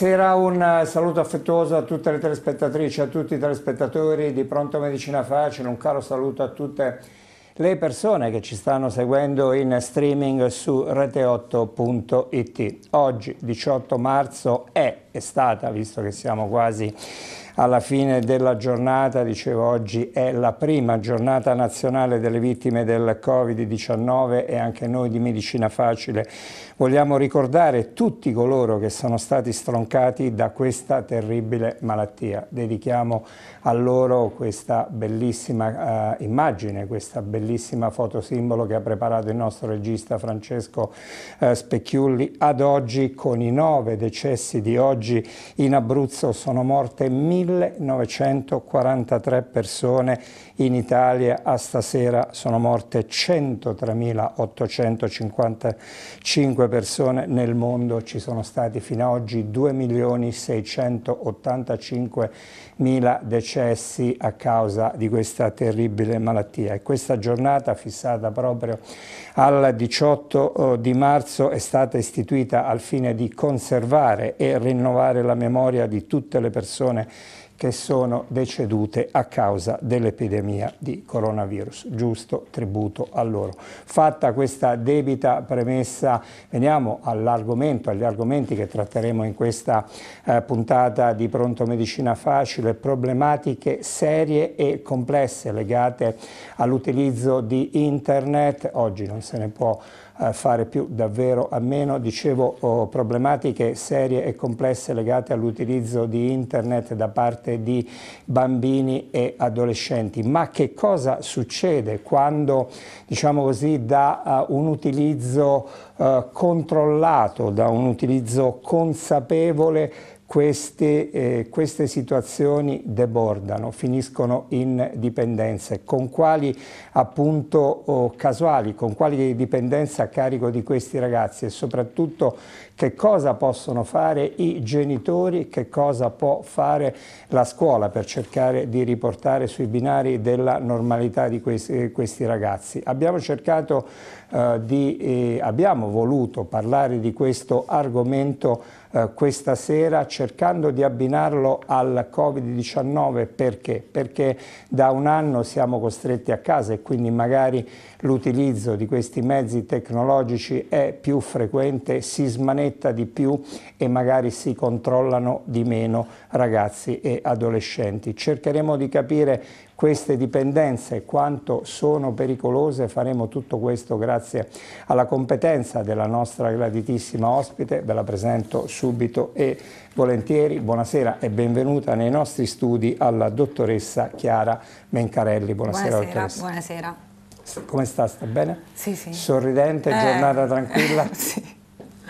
Buonasera, un saluto affettuoso a tutte le telespettatrici, a tutti i telespettatori di Pronto Medicina Facile, un caro saluto a tutte le persone che ci stanno seguendo in streaming su rete8.it. Oggi, 18 marzo, è, è stata, visto che siamo quasi alla fine della giornata, dicevo oggi è la prima giornata nazionale delle vittime del Covid-19 e anche noi di Medicina Facile Vogliamo ricordare tutti coloro che sono stati stroncati da questa terribile malattia. Dedichiamo a loro questa bellissima eh, immagine, questa bellissima fotosimbolo che ha preparato il nostro regista Francesco eh, Specchiulli. Ad oggi, con i nove decessi di oggi, in Abruzzo sono morte 1943 persone, in Italia a stasera sono morte 103.855 persone persone nel mondo, ci sono stati fino ad oggi 2.685.000 decessi a causa di questa terribile malattia e questa giornata fissata proprio al 18 eh, di marzo è stata istituita al fine di conservare e rinnovare la memoria di tutte le persone che sono decedute a causa dell'epidemia di coronavirus. Giusto tributo a loro. Fatta questa debita premessa, veniamo all'argomento, agli argomenti che tratteremo in questa eh, puntata di Pronto Medicina Facile, problematiche serie e complesse legate all'utilizzo di internet. Oggi non se ne può fare più davvero a meno, dicevo, oh, problematiche serie e complesse legate all'utilizzo di internet da parte di bambini e adolescenti. Ma che cosa succede quando, diciamo così, da eh, un utilizzo eh, controllato, da un utilizzo consapevole queste, eh, queste, situazioni debordano, finiscono in dipendenze, con quali appunto oh, casuali, con quali dipendenze a carico di questi ragazzi e soprattutto che cosa possono fare i genitori, che cosa può fare la scuola per cercare di riportare sui binari della normalità di questi, eh, questi ragazzi. Abbiamo cercato eh, di, eh, abbiamo voluto parlare di questo argomento eh, questa sera cercando di abbinarlo al Covid-19 perché? Perché da un anno siamo costretti a casa e quindi magari l'utilizzo di questi mezzi tecnologici è più frequente, si smanetta di più e magari si controllano di meno ragazzi e adolescenti. Cercheremo di capire queste dipendenze, e quanto sono pericolose, faremo tutto questo grazie alla competenza della nostra graditissima ospite, ve la presento subito e volentieri, buonasera e benvenuta nei nostri studi alla dottoressa Chiara Mencarelli. Buonasera, buonasera dottoressa. Buonasera. Come sta? Sta bene? Sì, sì. Sorridente, eh, giornata tranquilla?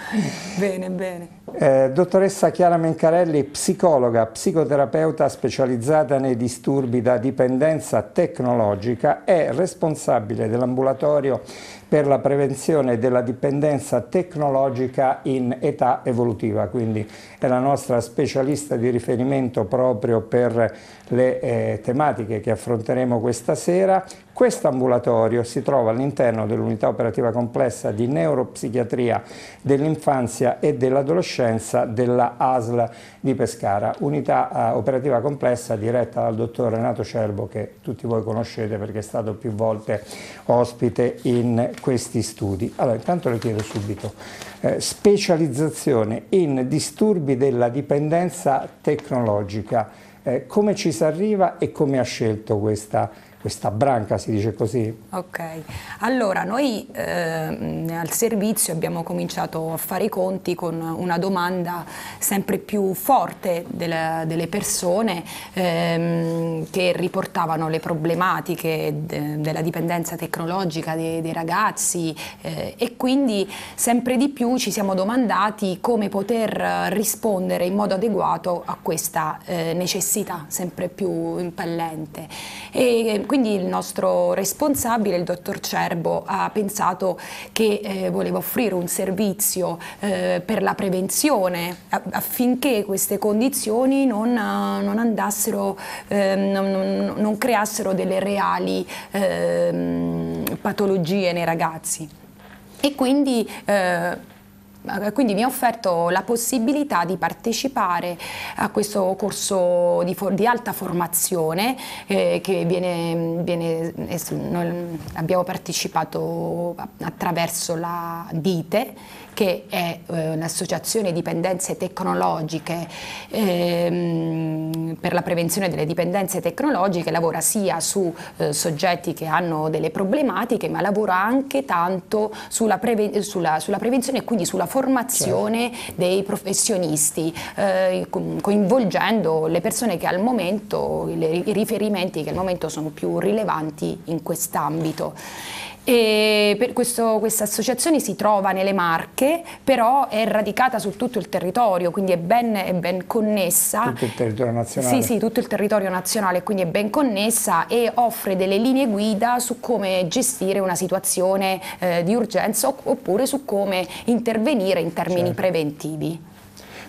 Sì. bene, bene. Eh, dottoressa Chiara Mencarelli, psicologa, psicoterapeuta specializzata nei disturbi da dipendenza tecnologica, è responsabile dell'ambulatorio per la prevenzione della dipendenza tecnologica in età evolutiva, quindi è la nostra specialista di riferimento proprio per le eh, tematiche che affronteremo questa sera. Questo ambulatorio si trova all'interno dell'unità operativa complessa di neuropsichiatria dell'infanzia e dell'adolescenza conoscenza della ASL di Pescara, unità eh, operativa complessa diretta dal dottor Renato Cerbo che tutti voi conoscete perché è stato più volte ospite in questi studi. Allora intanto le chiedo subito, eh, specializzazione in disturbi della dipendenza tecnologica, eh, come ci si arriva e come ha scelto questa questa branca, si dice così. Ok, allora noi eh, al servizio abbiamo cominciato a fare i conti con una domanda sempre più forte della, delle persone ehm, che riportavano le problematiche de, della dipendenza tecnologica dei, dei ragazzi eh, e quindi sempre di più ci siamo domandati come poter rispondere in modo adeguato a questa eh, necessità sempre più impellente. E, quindi il nostro responsabile, il dottor Cerbo, ha pensato che eh, voleva offrire un servizio eh, per la prevenzione affinché queste condizioni non, eh, non andassero, eh, non, non, creassero delle reali ehm, patologie nei ragazzi. E quindi eh, eh, quindi mi ha offerto la possibilità di partecipare a questo corso di, for di alta formazione eh, che viene, viene abbiamo partecipato attraverso la DITE che è eh, un'associazione dipendenze tecnologiche ehm, per la prevenzione delle dipendenze tecnologiche, lavora sia su eh, soggetti che hanno delle problematiche, ma lavora anche tanto sulla, preve sulla, sulla prevenzione e quindi sulla formazione certo. dei professionisti, eh, coinvolgendo le persone che al momento, i riferimenti che al momento sono più rilevanti in quest'ambito questo, questa associazione si trova nelle Marche, però è radicata su tutto il territorio, quindi è ben, è ben connessa. Tutto il territorio nazionale. Sì, sì, tutto il territorio nazionale, quindi è ben connessa e offre delle linee guida su come gestire una situazione eh, di urgenza oppure su come intervenire in termini certo. preventivi.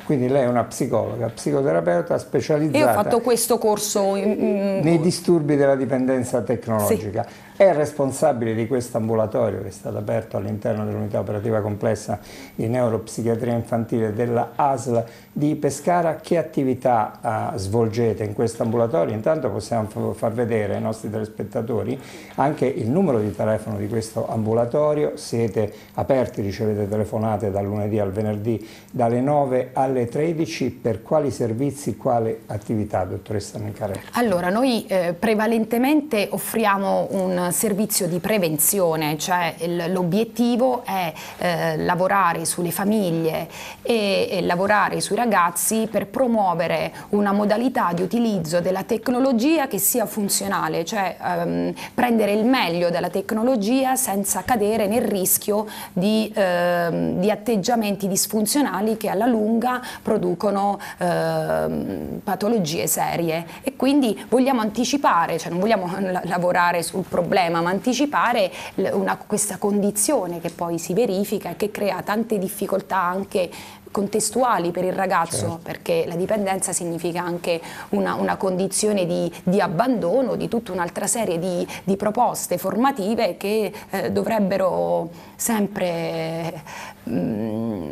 Quindi lei è una psicologa, psicoterapeuta specializzata. Io ho fatto questo corso in... nei disturbi della dipendenza tecnologica. Sì è responsabile di questo ambulatorio che è stato aperto all'interno dell'unità operativa complessa di neuropsichiatria infantile della ASL di Pescara che attività uh, svolgete in questo ambulatorio? Intanto possiamo far vedere ai nostri telespettatori anche il numero di telefono di questo ambulatorio, siete aperti, ricevete telefonate dal lunedì al venerdì dalle 9 alle 13, per quali servizi, quale attività, dottoressa Mincarelli? Allora, noi eh, prevalentemente offriamo un servizio di prevenzione, cioè l'obiettivo è eh, lavorare sulle famiglie e, e lavorare sui ragazzi ragazzi per promuovere una modalità di utilizzo della tecnologia che sia funzionale, cioè ehm, prendere il meglio della tecnologia senza cadere nel rischio di, ehm, di atteggiamenti disfunzionali che alla lunga producono ehm, patologie serie. E quindi vogliamo anticipare, cioè non vogliamo lavorare sul problema, ma anticipare una, questa condizione che poi si verifica e che crea tante difficoltà anche contestuali per il ragazzo, certo. perché la dipendenza significa anche una, una condizione di, di, abbandono, di tutta un'altra serie di, di, proposte formative che eh, dovrebbero sempre mm,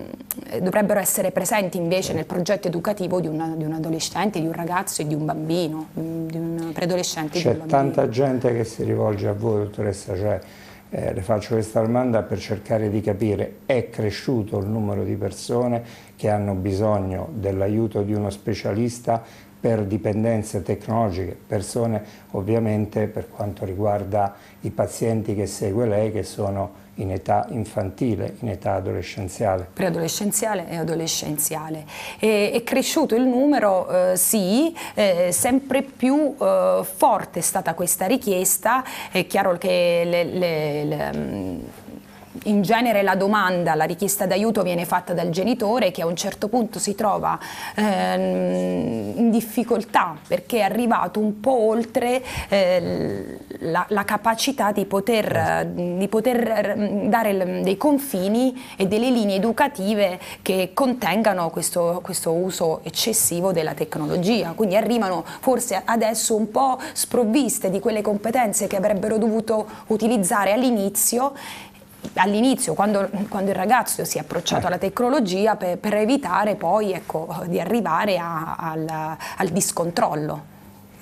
dovrebbero essere presenti invece nel progetto educativo di, una, di, un adolescente, di un ragazzo e di un bambino, mm, di un preadolescente. C'è tanta gente che si rivolge a voi, dottoressa, cioè eh, le faccio questa domanda per cercare di capire, è cresciuto il numero di persone che hanno bisogno dell'aiuto di uno specialista per dipendenze tecnologiche, persone ovviamente per quanto riguarda i pazienti che segue lei che sono in età infantile, in età adolescenziale. Preadolescenziale e adolescenziale. E, è cresciuto il numero, eh, sì, eh, sempre più eh, forte è stata questa richiesta, è chiaro che le, le, le mm, in genere la domanda, la richiesta d'aiuto viene fatta dal genitore che a un certo punto si trova ehm, in difficoltà perché è arrivato un po' oltre eh, la, la, capacità di poter, di poter ehm, dare dei confini e delle linee educative che contengano questo, questo uso eccessivo della tecnologia. Quindi arrivano forse adesso un po' sprovviste di quelle competenze che avrebbero dovuto utilizzare all'inizio all'inizio, quando, quando, il ragazzo si è approcciato alla eh. tecnologia per, per evitare poi ecco, di arrivare a, al, al discontrollo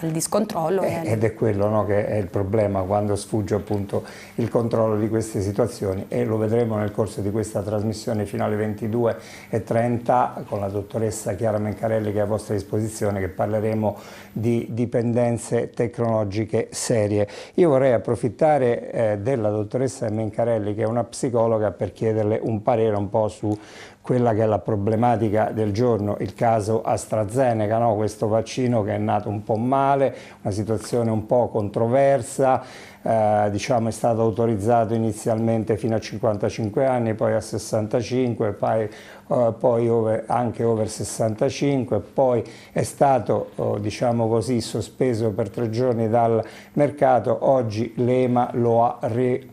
il discontrollo. è... Eh, ed è quello no, che è il problema quando sfugge appunto il controllo di queste situazioni e lo vedremo nel corso di questa trasmissione fino alle 22 e 30 con la dottoressa Chiara Mencarelli che è a vostra disposizione che parleremo di dipendenze tecnologiche serie. Io vorrei approfittare eh, della dottoressa Mencarelli che è una psicologa per chiederle un parere un po' su quella che è la problematica del giorno, il caso AstraZeneca, no? questo vaccino che è nato un po' male, una situazione un po' controversa, eh, diciamo è stato autorizzato inizialmente fino a 55 anni, poi a 65, poi, eh, poi over, anche over 65, poi è stato oh, diciamo così, sospeso per tre giorni dal mercato, oggi l'EMA lo ha, re,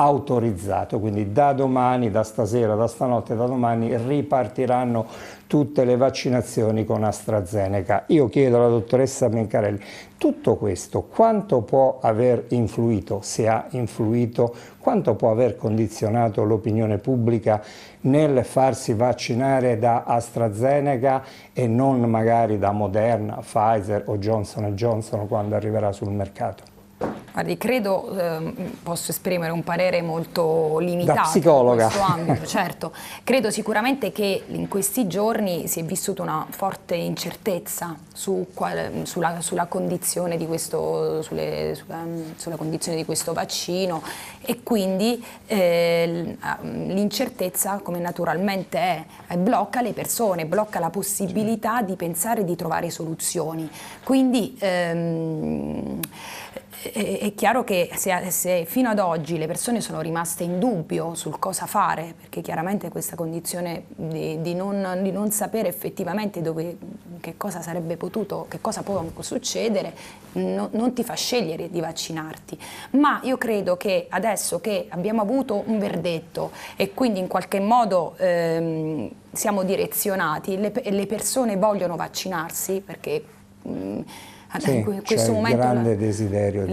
autorizzato, quindi da domani, da stasera, da stanotte, da domani ripartiranno tutte le vaccinazioni con AstraZeneca. Io chiedo alla dottoressa Mencarelli, tutto questo quanto può aver influito, se ha influito, quanto può aver condizionato l'opinione pubblica nel farsi vaccinare da AstraZeneca e non magari da Moderna, Pfizer o Johnson Johnson quando arriverà sul mercato? Guardi, credo eh, posso esprimere un parere molto limitato in questo ambito, certo. Credo sicuramente che in questi giorni si è vissuta una forte incertezza su qual, sulla, sulla, condizione questo, sulle, sulla, ehm, sulla, condizione di questo, vaccino e quindi eh, l'incertezza, come naturalmente è, blocca le persone, blocca la possibilità di pensare e di trovare soluzioni. Quindi ehm, è, è chiaro che se, se, fino ad oggi le persone sono rimaste in dubbio sul cosa fare, perché chiaramente questa condizione di, di, non, di non, sapere effettivamente dove, che cosa sarebbe potuto, che cosa può succedere, no, non ti fa scegliere di vaccinarti. Ma io credo che adesso che abbiamo avuto un verdetto e quindi in qualche modo... Ehm, siamo direzionati, le, le persone vogliono vaccinarsi perché mh, mm, sì, in questo cioè momento le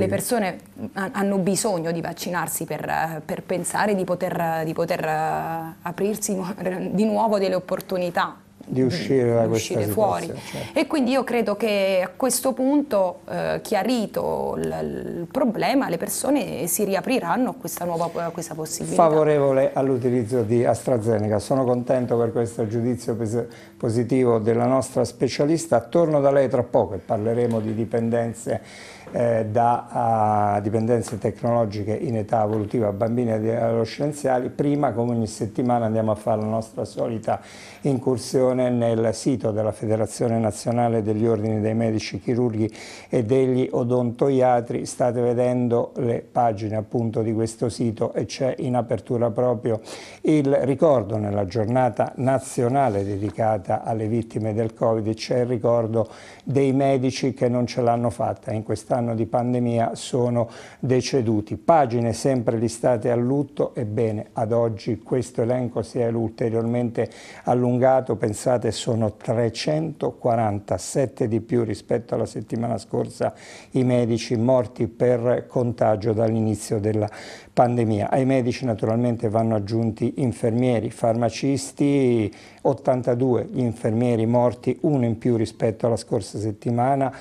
di... persone hanno bisogno di vaccinarsi per, per pensare di poter, di poter eh, aprirsi di nuovo delle opportunità di uscire da questa uscire fuori. Certo. E quindi io credo che a questo punto, eh, chiarito l- il problema, le persone si riapriranno a questa nuova a questa possibilità. Favorevole all'utilizzo di AstraZeneca, sono contento per questo giudizio pes- positivo della nostra specialista. Torno da lei tra poco e parleremo di dipendenze eh, da eh, dipendenze tecnologiche in età evolutiva bambini e adolescenziali, prima come ogni settimana andiamo a fare la nostra solita incursione nel sito della Federazione Nazionale degli Ordini dei Medici Chirurghi e degli Odontoiatri, state vedendo le pagine appunto di questo sito e c'è in apertura proprio il ricordo nella giornata nazionale dedicata alle vittime del Covid, c'è il ricordo dei medici che non ce l'hanno fatta in quest'anno anno di pandemia sono deceduti. Pagine sempre listate a lutto, ebbene ad oggi questo elenco si è ulteriormente allungato, pensate sono 347 di più rispetto alla settimana scorsa i medici morti per contagio dall'inizio della pandemia. Ai medici naturalmente vanno aggiunti infermieri, farmacisti, 82 gli infermieri morti, uno in più rispetto alla scorsa settimana,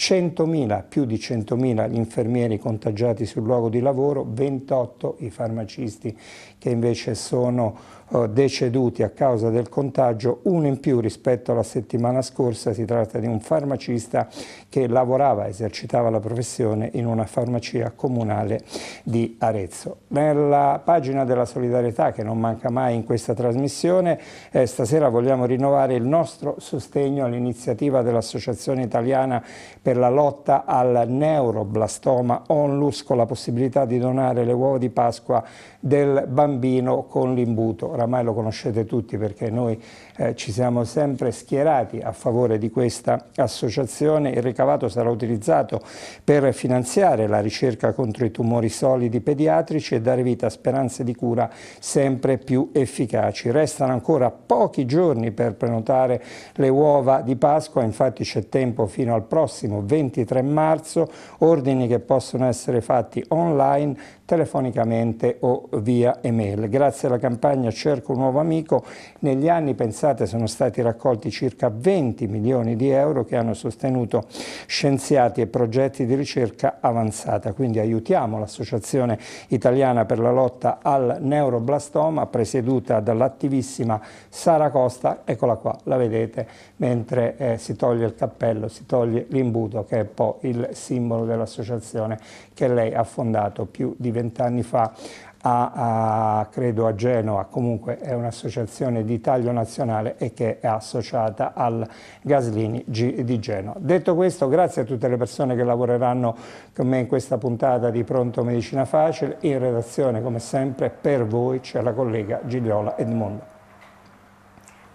100.000, più di 100.000 gli infermieri contagiati sul luogo di lavoro, 28 i farmacisti che invece sono eh, deceduti a causa del contagio, uno in più rispetto alla settimana scorsa, si tratta di un farmacista che lavorava, esercitava la professione in una farmacia comunale di Arezzo. Nella pagina della solidarietà che non manca mai in questa trasmissione, eh, stasera vogliamo rinnovare il nostro sostegno all'iniziativa dell'Associazione Italiana per la lotta al neuroblastoma onlus con la possibilità di donare le uova di Pasqua del bambino con l'imbuto oramai lo conoscete tutti perché noi eh, ci siamo sempre schierati a favore di questa associazione, il ricavato sarà utilizzato per finanziare la ricerca contro i tumori solidi pediatrici e dare vita a speranze di cura sempre più efficaci. Restano ancora pochi giorni per prenotare le uova di Pasqua, infatti c'è tempo fino al prossimo 23 marzo, ordini che possono essere fatti online, telefonicamente o via email. Grazie alla campagna Cerco un nuovo amico, negli anni pensate passate sono stati raccolti circa 20 milioni di euro che hanno sostenuto scienziati e progetti di ricerca avanzata. Quindi aiutiamo l'Associazione Italiana per la lotta al neuroblastoma presieduta dall'attivissima Sara Costa, eccola qua, la vedete, mentre eh, si toglie il cappello, si toglie l'imbuto che è poi il simbolo dell'associazione che lei ha fondato più di vent'anni fa a, a, credo a Genova, comunque è un'associazione di taglio nazionale e che è associata al Gaslini G di Genova. Detto questo, grazie a tutte le persone che lavoreranno con me in questa puntata di Pronto Medicina Facile, in redazione come sempre per voi c'è la collega Gigliola Edmondo.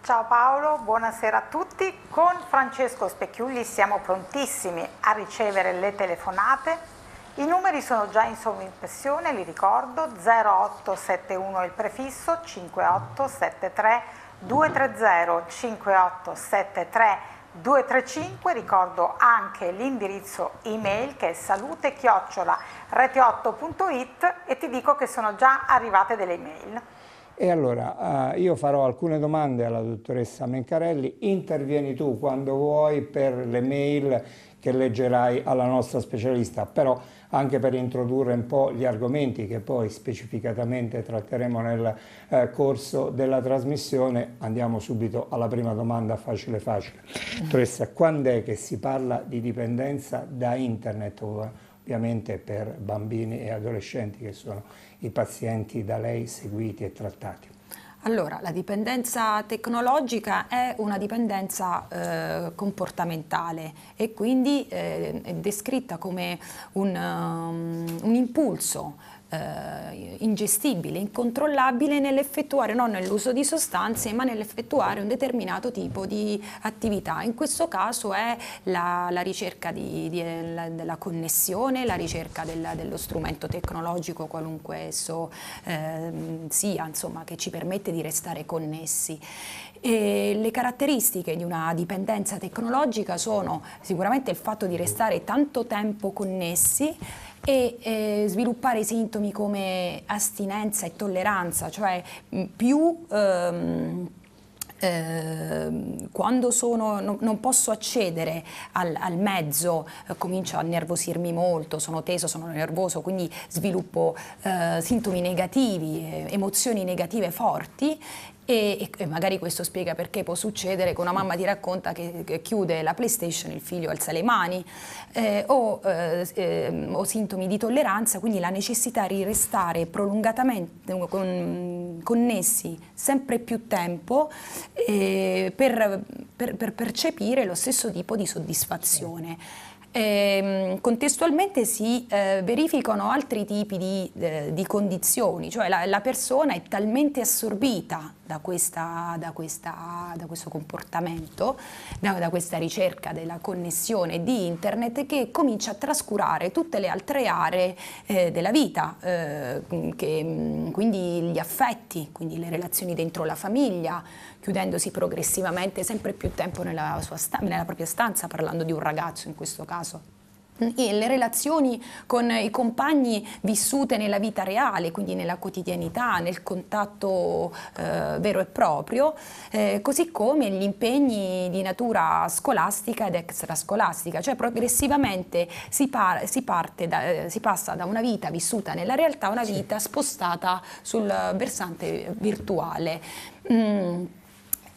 Ciao Paolo, buonasera a tutti. Con Francesco Specchiulli siamo prontissimi a ricevere le telefonate i numeri sono già in sommissione, li ricordo, 0871 è il prefisso, 5873 230 5873 235, ricordo anche l'indirizzo email che è salute-rete8.it e ti dico che sono già arrivate delle email. E allora eh, io farò alcune domande alla dottoressa Mencarelli, intervieni tu quando vuoi per le mail che leggerai alla nostra specialista, però anche per introdurre un po' gli argomenti che poi specificatamente tratteremo nel eh, corso della trasmissione. Andiamo subito alla prima domanda facile facile. Dottoressa, quando è che si parla di dipendenza da internet? Ovviamente per bambini e adolescenti che sono i pazienti da lei seguiti e trattati. Allora, la dipendenza tecnologica è una dipendenza eh, comportamentale e quindi eh, è descritta come un, um, un impulso eh, ingestibile, incontrollabile nell'effettuare non nell'uso di sostanze ma nell'effettuare un determinato tipo di attività. In questo caso è la, la ricerca di, di, la, della connessione, la ricerca del, dello strumento tecnologico qualunque esso eh, sia, insomma, che ci permette di restare connessi. E le caratteristiche di una dipendenza tecnologica sono sicuramente il fatto di restare tanto tempo connessi, e eh, sviluppare sintomi come astinenza e tolleranza, cioè mm, più... Ehm, ehm, quando sono, non posso accedere al, al mezzo, eh, comincio a nervosirmi molto, sono teso, sono nervoso, quindi sviluppo eh, sintomi negativi, eh, emozioni negative forti e, e, magari questo spiega perché può succedere che una mamma ti racconta che, che chiude la PlayStation, il figlio alza le mani, eh, o, eh, ehm, o, sintomi di tolleranza, quindi la necessità di restare prolungatamente con, connessi sempre più tempo eh, per, per, per, percepire lo stesso tipo di soddisfazione ehm, contestualmente si eh, verificano altri tipi di, eh, di condizioni, cioè la, la, persona è talmente assorbita da, questa, da, questa, da questo comportamento, da, da questa ricerca della connessione di internet che comincia a trascurare tutte le altre aree eh, della vita, eh, che, mm, quindi gli affetti, quindi le relazioni dentro la famiglia, chiudendosi progressivamente sempre più tempo nella, sta- nella propria stanza, parlando di un ragazzo in questo caso. E le relazioni con i compagni vissute nella vita reale, quindi nella quotidianità, nel contatto eh, vero e proprio, eh, così come gli impegni di natura scolastica ed extrascolastica, cioè progressivamente si, par- si, da, eh, si passa da una vita vissuta nella realtà a una vita spostata sul versante virtuale. Mm.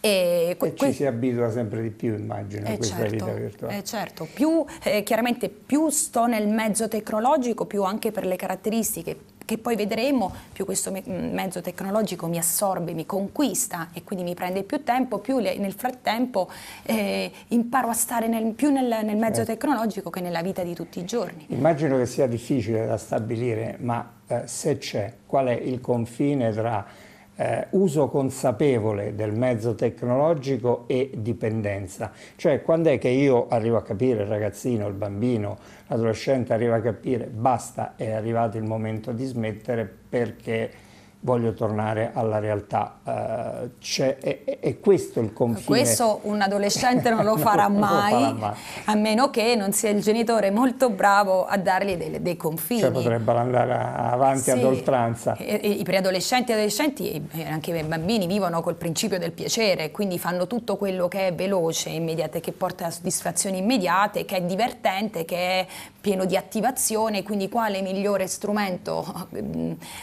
E, e ci si abitua sempre di più, immagino, a eh, questa certo, vita virtuale. Eh, certo, più, eh, chiaramente più sto nel mezzo tecnologico, più anche per le caratteristiche che poi vedremo, più questo me mm, mezzo tecnologico mi assorbe, mi conquista e quindi mi prende più tempo, più nel frattempo eh, imparo a stare nel, più nel, nel mezzo eh. tecnologico che nella vita di tutti i giorni. Immagino che sia difficile da stabilire, ma eh, se c'è, qual è il confine tra eh, uso consapevole del mezzo tecnologico e dipendenza. Cioè quando è che io arrivo a capire, il ragazzino, il bambino, l'adolescente arriva a capire basta, è arrivato il momento di smettere perché voglio tornare alla realtà. Uh, cioè, è, è, questo il confine. Questo un adolescente non lo farà, non mai, lo farà mai, a meno che non sia il genitore molto bravo a dargli dei, dei confini. Cioè potrebbero andare avanti sì. ad oltranza. E, e, I preadolescenti, e adolescenti e anche i bambini vivono col principio del piacere, quindi fanno tutto quello che è veloce, immediate, che porta a soddisfazioni immediate, che è divertente, che è pieno di attivazione, quindi quale migliore strumento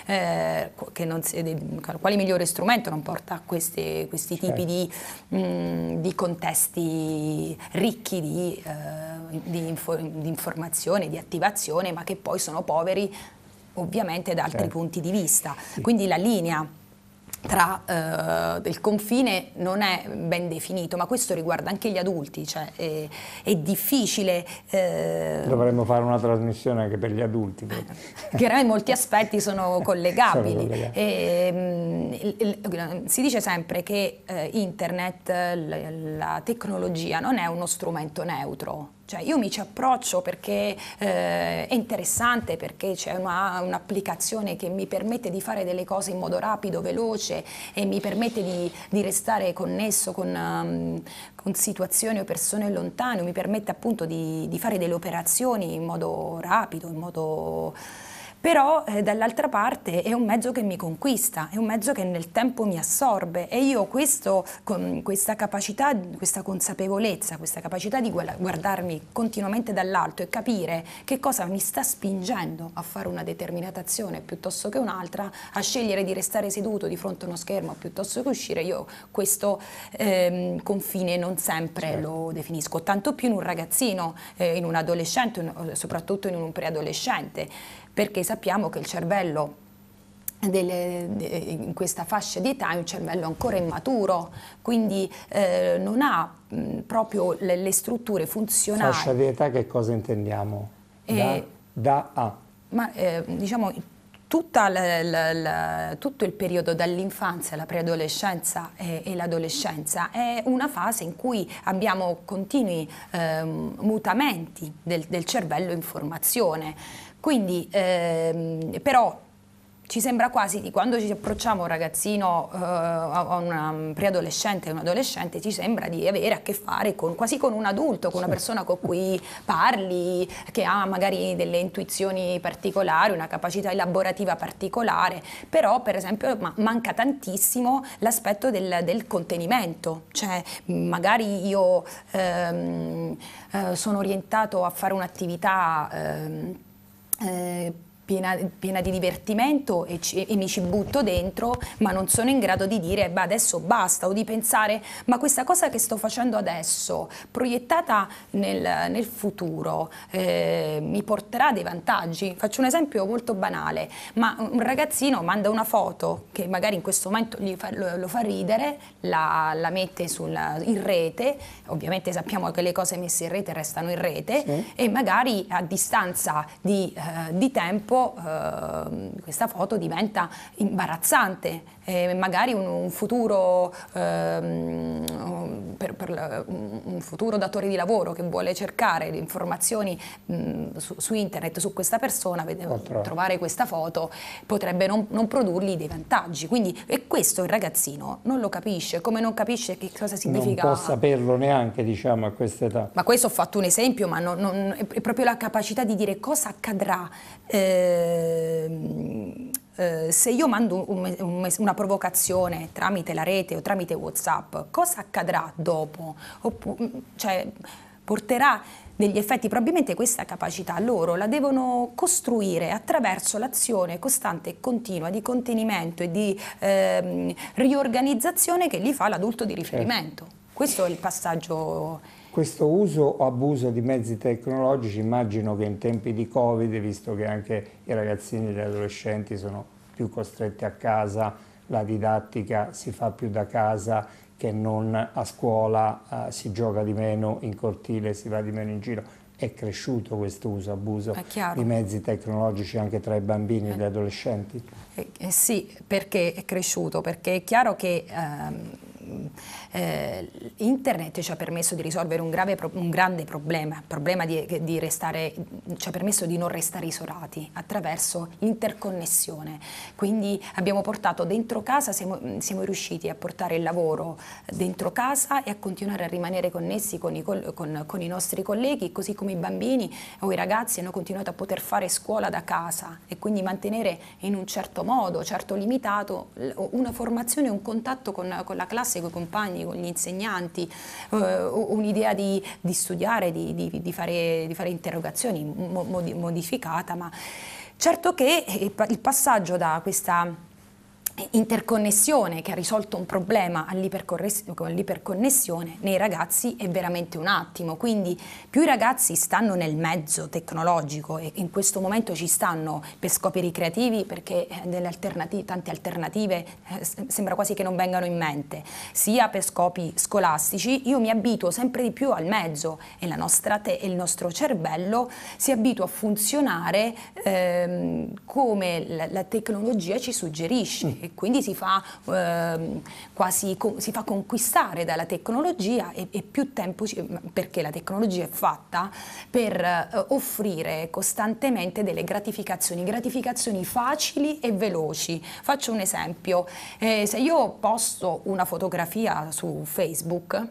eh, che si, cioè, quale migliore strumento non porta a queste, questi certo. tipi di, mh, di, contesti ricchi di, eh, di, infor di informazione, di attivazione, ma che poi sono poveri ovviamente da altri certo. punti di vista. Sì. Quindi la linea tra, eh, del confine non è ben definito, ma questo riguarda anche gli adulti, cioè è, è difficile... Eh... Dovremmo fare una trasmissione anche per gli adulti. Chiaramente molti aspetti sono collegabili. sono E, mh, si dice sempre che eh, internet, la, la tecnologia non è uno strumento neutro, cioè io mi ci approccio perché eh, è interessante, perché c'è un'applicazione un che mi permette di fare delle cose in modo rapido, veloce e mi permette di, di restare connesso con, um, con, situazioni o persone lontane, mi permette appunto di, di fare delle operazioni in modo rapido, in modo però eh, dall'altra parte è un mezzo che mi conquista, è un mezzo che nel tempo mi assorbe e io questo, con questa capacità, questa consapevolezza, questa capacità di guardarmi continuamente dall'alto e capire che cosa mi sta spingendo a fare una determinata azione piuttosto che un'altra, a scegliere di restare seduto di fronte a uno schermo piuttosto che uscire, io questo ehm, confine non sempre certo. lo definisco, tanto più in un ragazzino, eh, in un adolescente, soprattutto in un preadolescente perché sappiamo che il cervello delle, de, in questa fascia di età è un cervello ancora immaturo, quindi eh, non ha mh, proprio le, le, strutture funzionali. Fascia di età che cosa intendiamo? Eh, da, e, da A. Ma eh, diciamo la, la, la, tutto il periodo dall'infanzia alla preadolescenza e, e l'adolescenza è una fase in cui abbiamo continui eh, mutamenti del, del cervello in formazione. Quindi, ehm, però, ci sembra quasi di quando ci approcciamo a un ragazzino eh, a un preadolescente, a un adolescente, ci sembra di avere a che fare con, quasi con un adulto, con una persona con cui parli, che ha magari delle intuizioni particolari, una capacità elaborativa particolare, però per esempio ma, manca tantissimo l'aspetto del, del, contenimento, cioè magari io ehm, eh, sono orientato a fare un'attività... Ehm, 呃。piena, piena di divertimento e, ci, e, mi ci butto dentro, ma non sono in grado di dire beh, adesso basta o di pensare ma questa cosa che sto facendo adesso, proiettata nel, nel futuro, eh, mi porterà dei vantaggi. Faccio un esempio molto banale, ma un ragazzino manda una foto che magari in questo momento fa, lo, lo, fa ridere, la, la mette sulla, in rete, ovviamente sappiamo che le cose messe in rete restano in rete sì. e magari a distanza di, eh, di tempo dopo eh, questa foto diventa imbarazzante, eh, magari un, un futuro, eh, per, per, un futuro datore di lavoro che vuole cercare informazioni mh, su, su, internet su questa persona, trovare questa foto, potrebbe non, non produrgli dei vantaggi. Quindi, e questo il ragazzino non lo capisce, come non capisce che cosa significa... Non può saperlo neanche, diciamo, a questa età. Ma questo ho fatto un esempio, ma non, non, è proprio la capacità di dire cosa accadrà Ehm, eh, se io mando un, un, una provocazione tramite la rete o tramite Whatsapp, cosa accadrà dopo? Oppure, mm, cioè, porterà degli effetti, probabilmente questa capacità loro la devono costruire attraverso l'azione costante e continua di contenimento e di ehm, riorganizzazione che gli fa l'adulto di riferimento. Certo. Questo è il passaggio questo uso o abuso di mezzi tecnologici immagino che in tempi di Covid, visto che anche i ragazzini e gli adolescenti sono più costretti a casa, la didattica si fa più da casa che non a scuola, eh, si gioca di meno in cortile, si va di meno in giro. È cresciuto questo uso abuso di mezzi tecnologici anche tra i bambini e gli eh. adolescenti? Eh, eh sì, perché è cresciuto? Perché è chiaro che... Ehm eh, internet ci ha permesso di risolvere un, grave, un grande problema, problema di, di restare, ci ha permesso di non restare isolati attraverso l'interconnessione. Quindi abbiamo portato dentro casa, siamo, siamo riusciti a portare il lavoro eh, dentro casa e a continuare a rimanere connessi con i, con, con i nostri colleghi, così come i bambini o i ragazzi hanno continuato a poter fare scuola da casa e quindi mantenere in un certo modo, certo limitato, una formazione, un contatto con, con la classe, con i compagni, con gli insegnanti, eh, un'idea di, di, studiare, di, di, di, fare, di fare interrogazioni modificata, ma certo che eh, il passaggio da questa interconnessione che ha risolto un problema all'iperconnessione nei ragazzi è veramente un attimo, quindi più i ragazzi stanno nel mezzo tecnologico e in questo momento ci stanno per scopi ricreativi perché eh, alternative, tante alternative eh, sembra quasi che non vengano in mente, sia per scopi scolastici, io mi abituo sempre di più al mezzo e, e il nostro cervello si abitua a funzionare ehm, come la, la tecnologia ci suggerisce mm e quindi si fa, eh, quasi, si fa conquistare dalla tecnologia e, e più tempo, ci, perché la tecnologia è fatta per eh, offrire costantemente delle gratificazioni, gratificazioni facili e veloci. Faccio un esempio, eh, se io posto una fotografia su Facebook,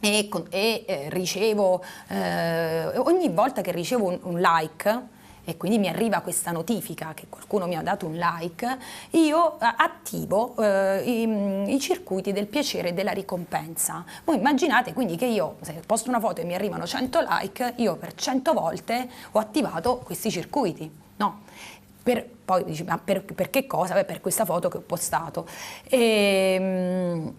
e, e eh, ricevo, eh, ogni volta che ricevo un, un like, e quindi mi arriva questa notifica che qualcuno mi ha dato un like, io eh, attivo eh, i, mm, i, circuiti del piacere e della ricompensa. Voi immaginate quindi che io, se posto una foto e mi arrivano 100 like, io per 100 volte ho attivato questi circuiti, no? Per, poi dici, ma per, per, che cosa? Beh, per questa foto che ho postato. E, ehm,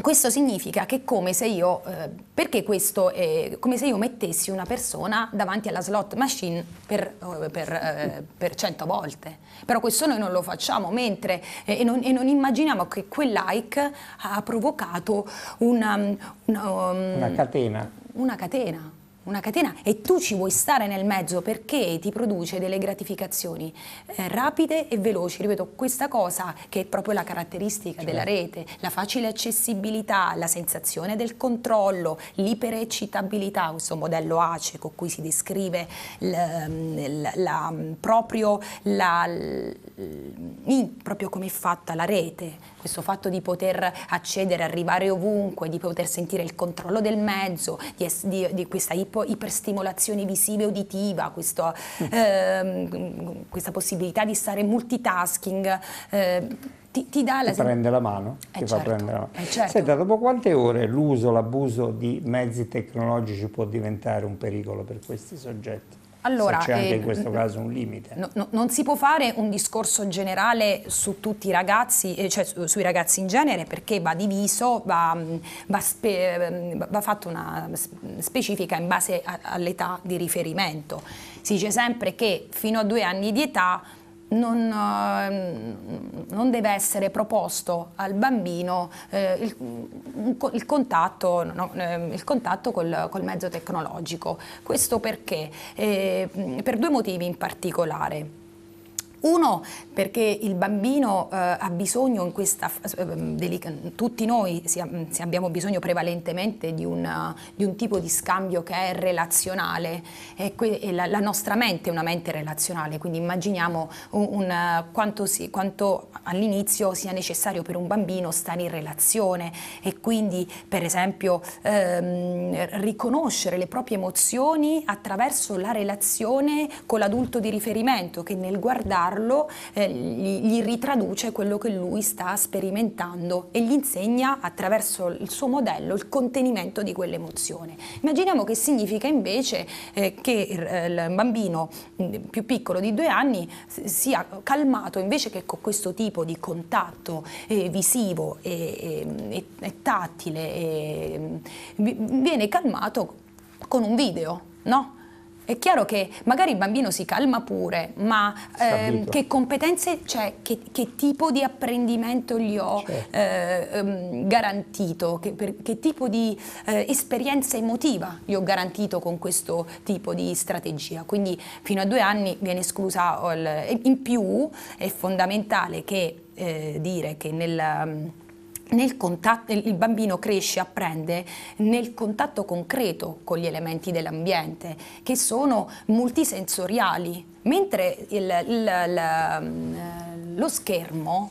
questo significa che come se io, eh, perché questo è come se io mettessi una persona davanti alla slot machine per, eh, per, eh, per 100 volte, però questo noi non lo facciamo mentre, eh, e, non, e, non, immaginiamo che quel like ha provocato una, mm, una, um, una catena. Una catena una catena e tu ci vuoi stare nel mezzo perché ti produce delle gratificazioni eh, rapide e veloci. Ripeto, questa cosa che è proprio la caratteristica certo. della rete, la facile accessibilità, la sensazione del controllo, l'ipereccitabilità, questo modello ACE con cui si descrive ehm, la, mm, la, la, proprio, mm, proprio come è fatta la rete questo fatto di poter accedere, arrivare ovunque, di poter sentire il controllo del mezzo, di, di, di questa ipo, iperstimolazione visiva e uditiva, questo, eh, questa possibilità di stare multitasking. Eh, ti, ti, dà la... Ti prende la mano. Eh certo, fa la mano. Eh certo. Senta, dopo quante ore l'uso, l'abuso di mezzi tecnologici può diventare un pericolo per questi soggetti? Allora, c'è anche eh, in questo caso un limite. No, no, non si può fare un discorso generale su tutti i ragazzi, eh, cioè su, sui ragazzi in genere, perché va diviso, va, mm, va, spe, mm, va fatta una specifica in base all'età di riferimento. Si dice sempre che fino a due anni di età non, ehm, non, deve essere proposto al bambino eh, il, il, contatto, no, ehm, il contatto col, col, mezzo tecnologico. Questo perché? Eh, per due motivi in particolare. Uno, perché il bambino eh, ha bisogno in questa, eh, tutti noi si, mm, si abbiamo bisogno prevalentemente di, una, di, un tipo di scambio che è relazionale e, e la, la, nostra mente è una mente relazionale, quindi immaginiamo un, un, quanto, si, quanto all'inizio sia necessario per un bambino stare in relazione e quindi per esempio ehm, riconoscere le proprie emozioni attraverso la relazione con l'adulto di riferimento che nel guardare parlarlo eh, gli, gli, ritraduce quello che lui sta sperimentando e gli insegna attraverso il suo modello il contenimento di quell'emozione. Immaginiamo che significa invece eh, che eh, il bambino mm, più piccolo di due anni sia calmato invece che con questo tipo di contatto eh, visivo e, e, e tattile, e, mm, viene calmato con un video, no? È chiaro che magari il bambino si calma pure, ma eh, che competenze c'è, cioè, che, che, tipo di apprendimento gli ho certo. eh, ehm, garantito, che, per, che, tipo di eh, esperienza emotiva gli ho garantito con questo tipo di strategia. Quindi fino a due anni viene esclusa, il, in più è fondamentale che, eh, dire che nel Contatto, il bambino cresce, apprende nel contatto concreto con gli elementi dell'ambiente che sono multisensoriali, mentre il, il, il, mm, lo schermo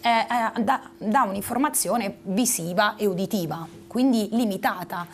eh, eh dà, dà un'informazione visiva e uditiva, quindi limitata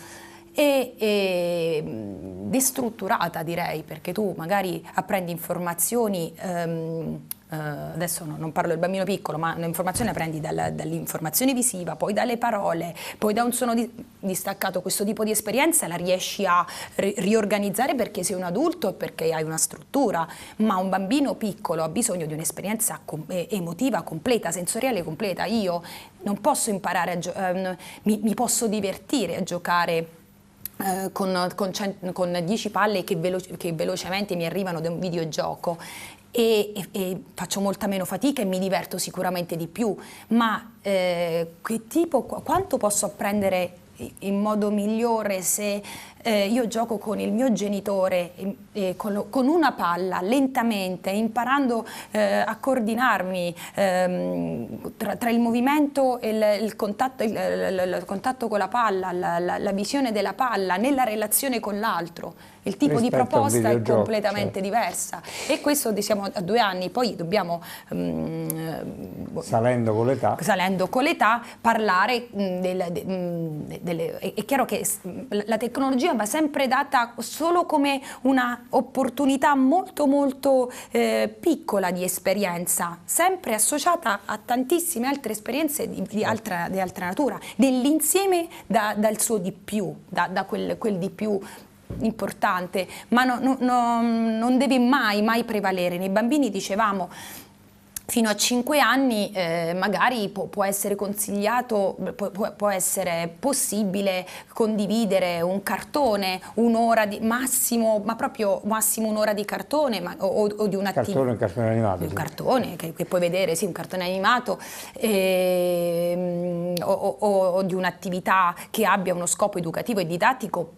e, e, mm, destrutturata direi, perché tu magari apprendi informazioni ehm, eh, adesso no, non parlo del bambino piccolo, ma l'informazione la prendi dal, dall'informazione visiva, poi dalle parole, poi da un suono di, distaccato, questo tipo di esperienza la riesci a ri- riorganizzare perché sei un adulto e perché hai una struttura, ma un bambino piccolo ha bisogno di un'esperienza com- eh, emotiva completa, sensoriale completa. Io non posso imparare, a gio- ehm, mi, mi posso divertire a giocare. Eh, con, 10 palle che, velo- che, velocemente mi arrivano da un videogioco e, e, e faccio molta meno fatica e mi diverto sicuramente di più, ma eh, tipo, quanto posso apprendere in modo migliore se eh, io gioco con il mio genitore eh, con, lo, con, una palla lentamente, imparando eh, a coordinarmi ehm, tra, tra, il movimento e il, il, contatto, il, il contatto, con la palla, la, la, la visione della palla nella relazione con l'altro il tipo di proposta è certo. completamente cioè. diversa e questo diciamo a due anni, poi dobbiamo mh, mm, boh, salendo con l'età salendo con l'età parlare mh, mm, del, de, mh, mm, delle, è, è chiaro che la tecnologia va sempre data solo come una opportunità molto molto eh, piccola di esperienza, sempre associata a tantissime altre esperienze di, di, certo. altra, di altra, natura, dell'insieme da, dal suo di più, da, da quel, quel di più importante, ma no, no, no, non deve mai, mai prevalere. Nei bambini dicevamo fino a 5 anni eh, magari può, può, essere consigliato, può, può, essere possibile condividere un cartone, un'ora di massimo, ma proprio massimo un'ora di cartone ma, o, o, di un attività. Cartone, un cartone animato. Un sì. cartone che, che, puoi vedere, sì, un cartone animato eh, o, o, o di un'attività che abbia uno scopo educativo e didattico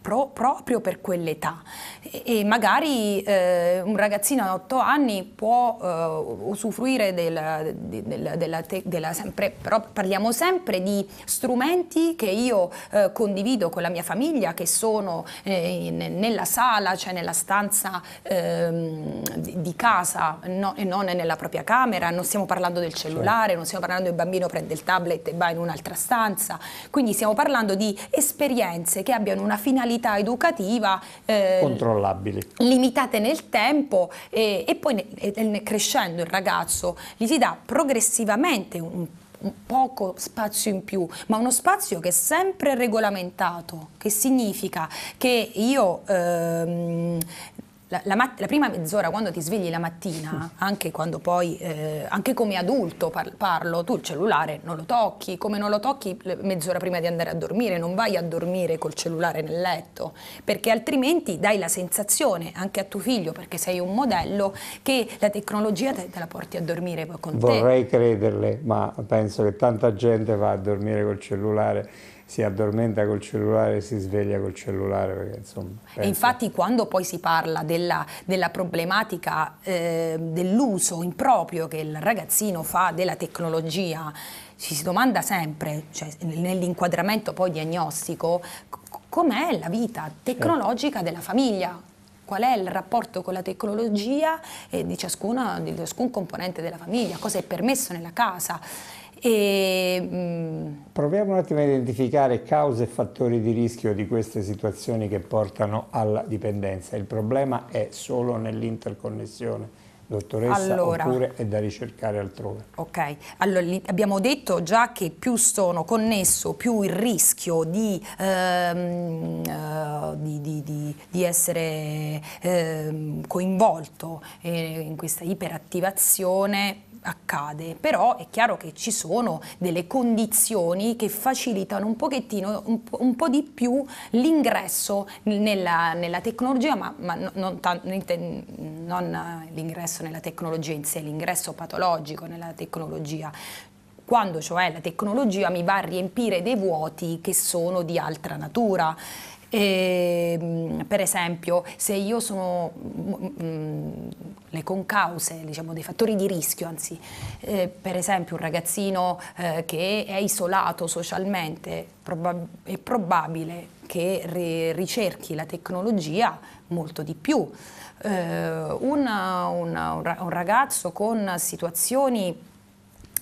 pro, proprio per quell'età e, e magari eh, un ragazzino a 8 anni può eh, usufruire della, della, della, della sempre, però parliamo sempre di strumenti che io eh, condivido con la mia famiglia che sono eh, nella sala, cioè nella stanza ehm, di, di, casa no, e non nella propria camera, non stiamo parlando del cellulare, non stiamo parlando del bambino prende il tablet e va in un'altra stanza, quindi stiamo parlando di esperienze che abbiano una finalità qualità educativa eh, controllabili, limitate nel tempo e, e poi ne, ne, crescendo il ragazzo gli si dà progressivamente un, un poco spazio in più, ma uno spazio che è sempre regolamentato, che significa che io ehm, la, la, la, prima mezz'ora quando ti svegli la mattina, anche quando poi, eh, anche come adulto par- parlo, tu il cellulare non lo tocchi, come non lo tocchi mezz'ora prima di andare a dormire, non vai a dormire col cellulare nel letto, perché altrimenti dai la sensazione anche a tuo figlio, perché sei un modello, che la tecnologia te, te la porti a dormire con Vorrei te. Vorrei crederle, ma penso che tanta gente va a dormire col cellulare si addormenta col cellulare e si sveglia col cellulare. Perché, insomma, infatti quando poi si parla della, della problematica eh, dell'uso improprio che il ragazzino fa della tecnologia, ci si domanda sempre, cioè, nell'inquadramento poi diagnostico, com'è la vita tecnologica della famiglia? Qual è il rapporto con la tecnologia di, ciascuna, di ciascun componente della famiglia? Cosa è permesso nella casa? E, mh... Mm, Proviamo un attimo a identificare cause e fattori di rischio di queste situazioni che portano alla dipendenza. Il problema è solo nell'interconnessione dottoressa allora, oppure è da ricercare altrove. Ok, allora abbiamo detto già che più sono connesso, più il rischio di, ehm, eh, di, di, di essere ehm, coinvolto eh, in questa iperattivazione accade, però è chiaro che ci sono delle condizioni che facilitano un pochettino, un, un po' di più l'ingresso nella, nella tecnologia, ma, ma non, non, non l'ingresso nella tecnologia in sé, l'ingresso patologico nella tecnologia quando cioè la tecnologia mi va a riempire dei vuoti che sono di altra natura. E, ehm, per esempio, se io sono mm, mm, mm, le concause, diciamo, dei fattori di rischio, anzi, eh, per esempio un ragazzino eh, che è isolato socialmente, probab è probabile che ricerchi la tecnologia molto di più. Eh, una, una, un ragazzo con situazioni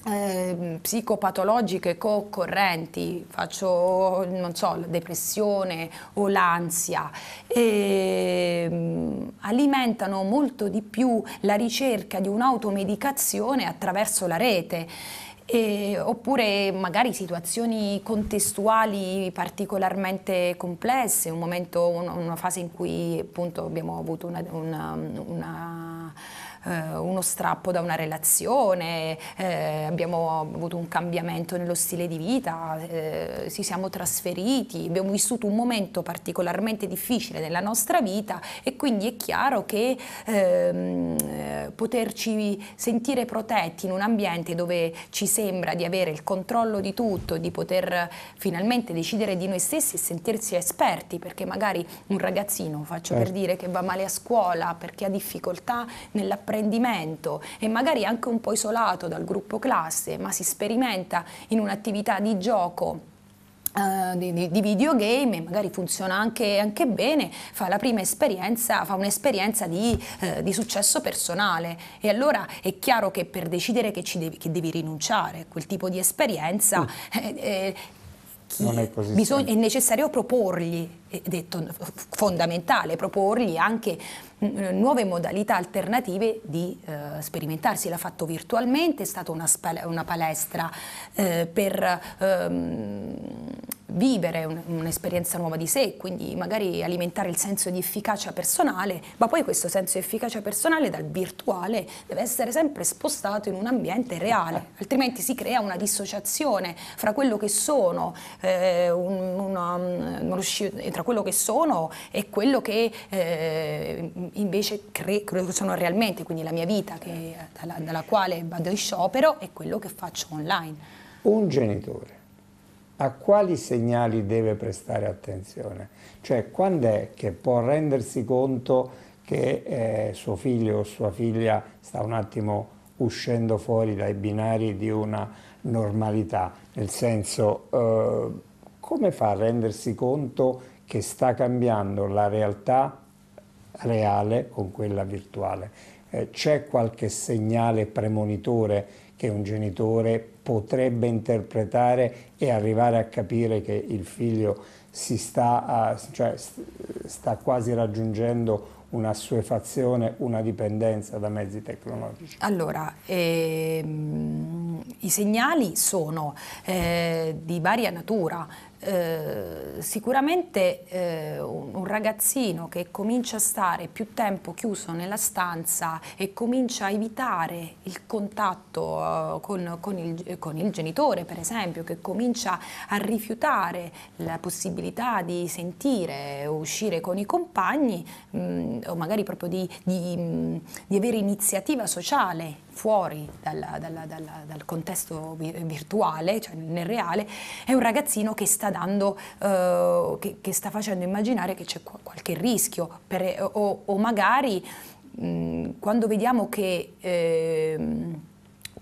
Ehm, psicopatologiche co-occorrenti, faccio non so, la depressione o l'ansia, ehm, alimentano molto di più la ricerca di un'automedicazione attraverso la rete. E, oppure magari situazioni contestuali particolarmente complesse, un momento, un, una fase in cui appunto abbiamo avuto una, una, una eh, uno strappo da una relazione, eh, abbiamo avuto un cambiamento nello stile di vita, eh, ci siamo trasferiti, abbiamo vissuto un momento particolarmente difficile nella nostra vita e quindi è chiaro che ehm, eh, poterci sentire protetti in un ambiente dove ci sembra di avere il controllo di tutto, di poter finalmente decidere di noi stessi e sentirsi esperti, perché magari un ragazzino, faccio per certo. dire, che va male a scuola perché ha difficoltà nell'apprendimento apprendimento e magari anche un po' isolato dal gruppo classe, ma si sperimenta in un'attività di gioco eh, di, di, di, videogame e magari funziona anche, anche, bene, fa la prima esperienza, fa un'esperienza di, eh, di, successo personale e allora è chiaro che per decidere che, devi, che devi, rinunciare a quel tipo di esperienza mm. eh, eh, è, bisogna, è, necessario proporgli, è detto fondamentale, proporgli anche mm, eh, nuove modalità alternative di eh, sperimentarsi. L'ha fatto virtualmente, è stata una, una palestra eh, per ehm, vivere un, un'esperienza nuova di sé, quindi magari alimentare il senso di efficacia personale, ma poi questo senso di efficacia personale dal virtuale deve essere sempre spostato in un ambiente reale, altrimenti si crea una dissociazione fra quello che sono, eh, un, una, mm, eh, tra quello che sono e quello che eh, invece cre- sono realmente, quindi la mia vita che, dalla, dalla quale vado in sciopero e quello che faccio online. Un genitore a quali segnali deve prestare attenzione? Cioè, quando è che può rendersi conto che eh, suo figlio o sua figlia sta un attimo uscendo fuori dai binari di una normalità? Nel senso, eh, come fa a rendersi conto che sta cambiando la realtà reale con quella virtuale? Eh, c'è qualche segnale premonitore che un genitore potrebbe interpretare e arrivare a capire che il figlio si sta, cioè, sta quasi raggiungendo una suefazione, una dipendenza da mezzi tecnologici? Allora, ehm, i segnali sono eh, di varia natura, eh, sicuramente eh, un, ragazzino che comincia a stare più tempo chiuso nella stanza e comincia a evitare il contatto eh, con, con, il, con, il, genitore, per esempio, che comincia a rifiutare la possibilità di sentire o uscire con i compagni mh, mm, o magari proprio di, di, di avere iniziativa sociale fuori dalla, dalla, dalla, dal contesto virtuale, cioè nel reale, è un ragazzino che sta dando, eh, che, che, sta facendo immaginare che c'è qualche rischio per, eh, o, o, magari mh, quando vediamo che... Eh,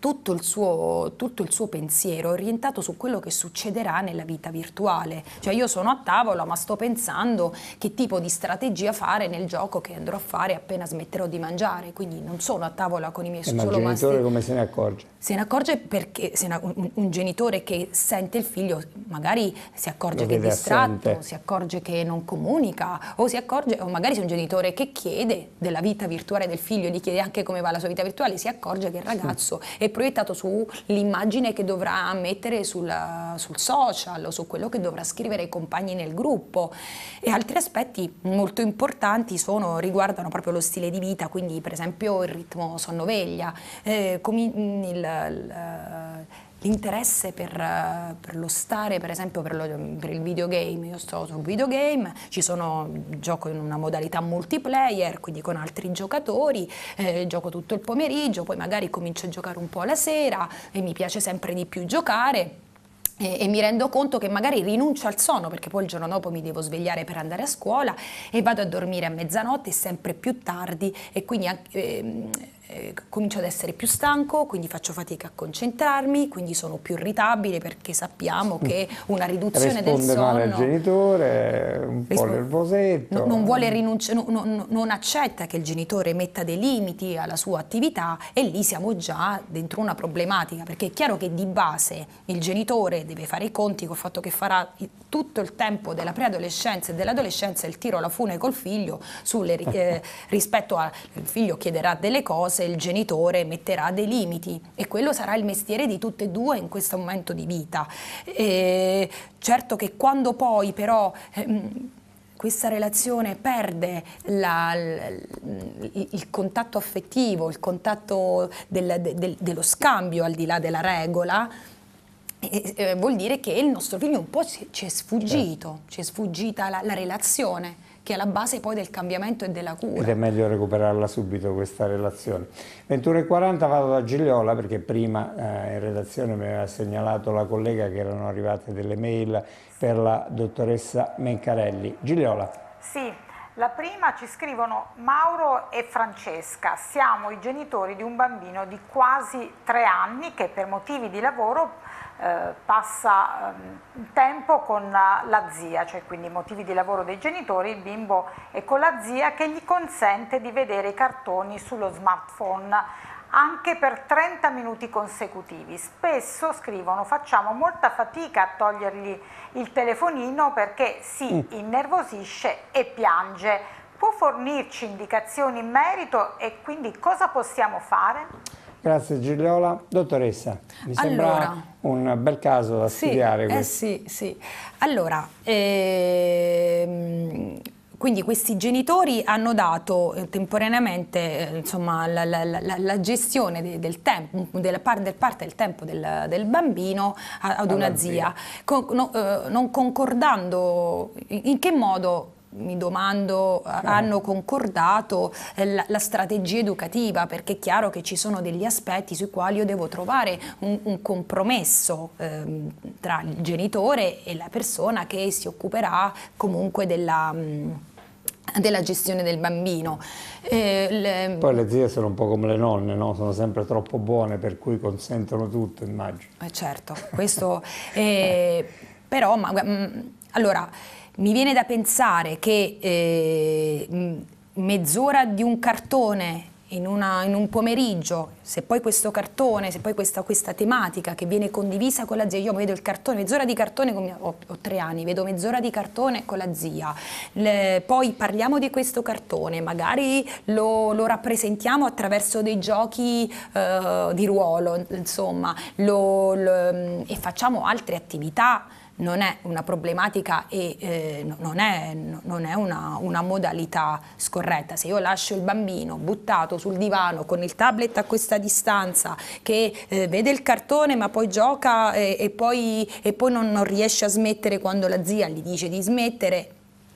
tutto il, suo, tutto il suo pensiero orientato su quello che succederà nella vita virtuale. Cioè io sono a tavola ma sto pensando che tipo di strategia fare nel gioco che andrò a fare appena smetterò di mangiare, quindi non sono a tavola con i miei eh, solo ma il genitore come se ne accorge? se ne accorge perché ne, un, un, genitore che sente il figlio magari si accorge che è distratto, assente. si accorge che non comunica o si accorge, o magari se un genitore che chiede della vita virtuale del figlio, gli chiede anche come va la sua vita virtuale, si accorge che il ragazzo è proiettato sull'immagine che dovrà mettere sulla, sul social o su quello che dovrà scrivere ai compagni nel gruppo e altri aspetti molto importanti sono, riguardano proprio lo stile di vita, quindi per esempio il ritmo sonno-veglia, eh, il eh, l'interesse per, eh, per, lo stare, per esempio per, lo, per il videogame, io sto sul videogame, ci sono, gioco in una modalità multiplayer, quindi con altri giocatori, eh, gioco tutto il pomeriggio, poi magari comincio a giocare un po' la sera e mi piace sempre di più giocare. E, e, mi rendo conto che magari rinuncio al sonno perché poi il giorno dopo mi devo svegliare per andare a scuola e vado a dormire a mezzanotte sempre più tardi e quindi anche, eh, eh, comincio ad essere più stanco, quindi faccio fatica a concentrarmi, quindi sono più irritabile perché sappiamo che una riduzione del sonno... Risponde male al genitore, un risponde, po' nervosetto... Non, non vuole rinunciare, no, no, non accetta che il genitore metta dei limiti alla sua attività e lì siamo già dentro una problematica, perché è chiaro che di base il genitore deve fare i conti col fatto che farà tutto il tempo della preadolescenza e dell'adolescenza il tiro alla fune col figlio sulle, eh, rispetto al figlio chiederà delle cose forse il genitore metterà dei limiti e quello sarà il mestiere di tutte e due in questo momento di vita. E certo che quando poi però... Ehm, questa relazione perde la, il, il, contatto affettivo, il contatto del, del, dello scambio al di là della regola, eh, eh, vuol dire che il nostro figlio un po' ci è sfuggito, certo. ci è sfuggita la, la relazione che è la base poi del cambiamento e della cura. Ed è meglio recuperarla subito questa relazione. 21.40 vado da Gigliola perché prima eh, in redazione mi aveva segnalato la collega che erano arrivate delle mail per la dottoressa Mencarelli. Gigliola. Sì, la prima ci scrivono Mauro e Francesca, siamo i genitori di un bambino di quasi tre anni che per motivi di lavoro eh, passa eh, tempo con la zia, cioè quindi motivi di lavoro dei genitori, il bimbo è con la zia che gli consente di vedere i cartoni sullo smartphone anche per 30 minuti consecutivi. Spesso scrivono facciamo molta fatica a togliergli il telefonino perché si mm. innervosisce e piange. Può fornirci indicazioni in merito e quindi cosa possiamo fare? Grazie Gigliola. Dottoressa, mi sembra allora, un bel caso da sì, studiare. Eh sì, sì. Allora, ehm, quindi questi genitori hanno dato eh, temporaneamente eh, insomma, la, la, la, la, gestione de, del tempo, mm, della par, del parte del tempo del, del bambino a, ad una zia, Con, no, eh, non concordando in, in che modo mi domando, hanno concordato eh, la, la, strategia educativa, perché è chiaro che ci sono degli aspetti sui quali io devo trovare un, un compromesso ehm, tra il genitore e la persona che si occuperà comunque della... Mh, mm, della gestione del bambino. Eh, le... Poi le zie sono un po' come le nonne, no? sono sempre troppo buone per cui consentono tutto, immagino. Eh certo, questo... eh, però, ma, mh, mm, allora, mi viene da pensare che eh, mezz'ora di un cartone in, una, in, un pomeriggio, se poi questo cartone, se poi questa, questa tematica che viene condivisa con la zia, io vedo il cartone, mezz'ora di cartone, mia, ho, ho, tre anni, vedo mezz'ora di cartone con la zia, Le, poi parliamo di questo cartone, magari lo, lo rappresentiamo attraverso dei giochi eh, di ruolo, insomma, lo, lo, mm, e facciamo altre attività non è una problematica e eh, non è, non è una, una, modalità scorretta. Se io lascio il bambino buttato sul divano con il tablet a questa distanza che eh, vede il cartone ma poi gioca e, eh, e poi, e poi non, non riesce a smettere quando la zia gli dice di smettere,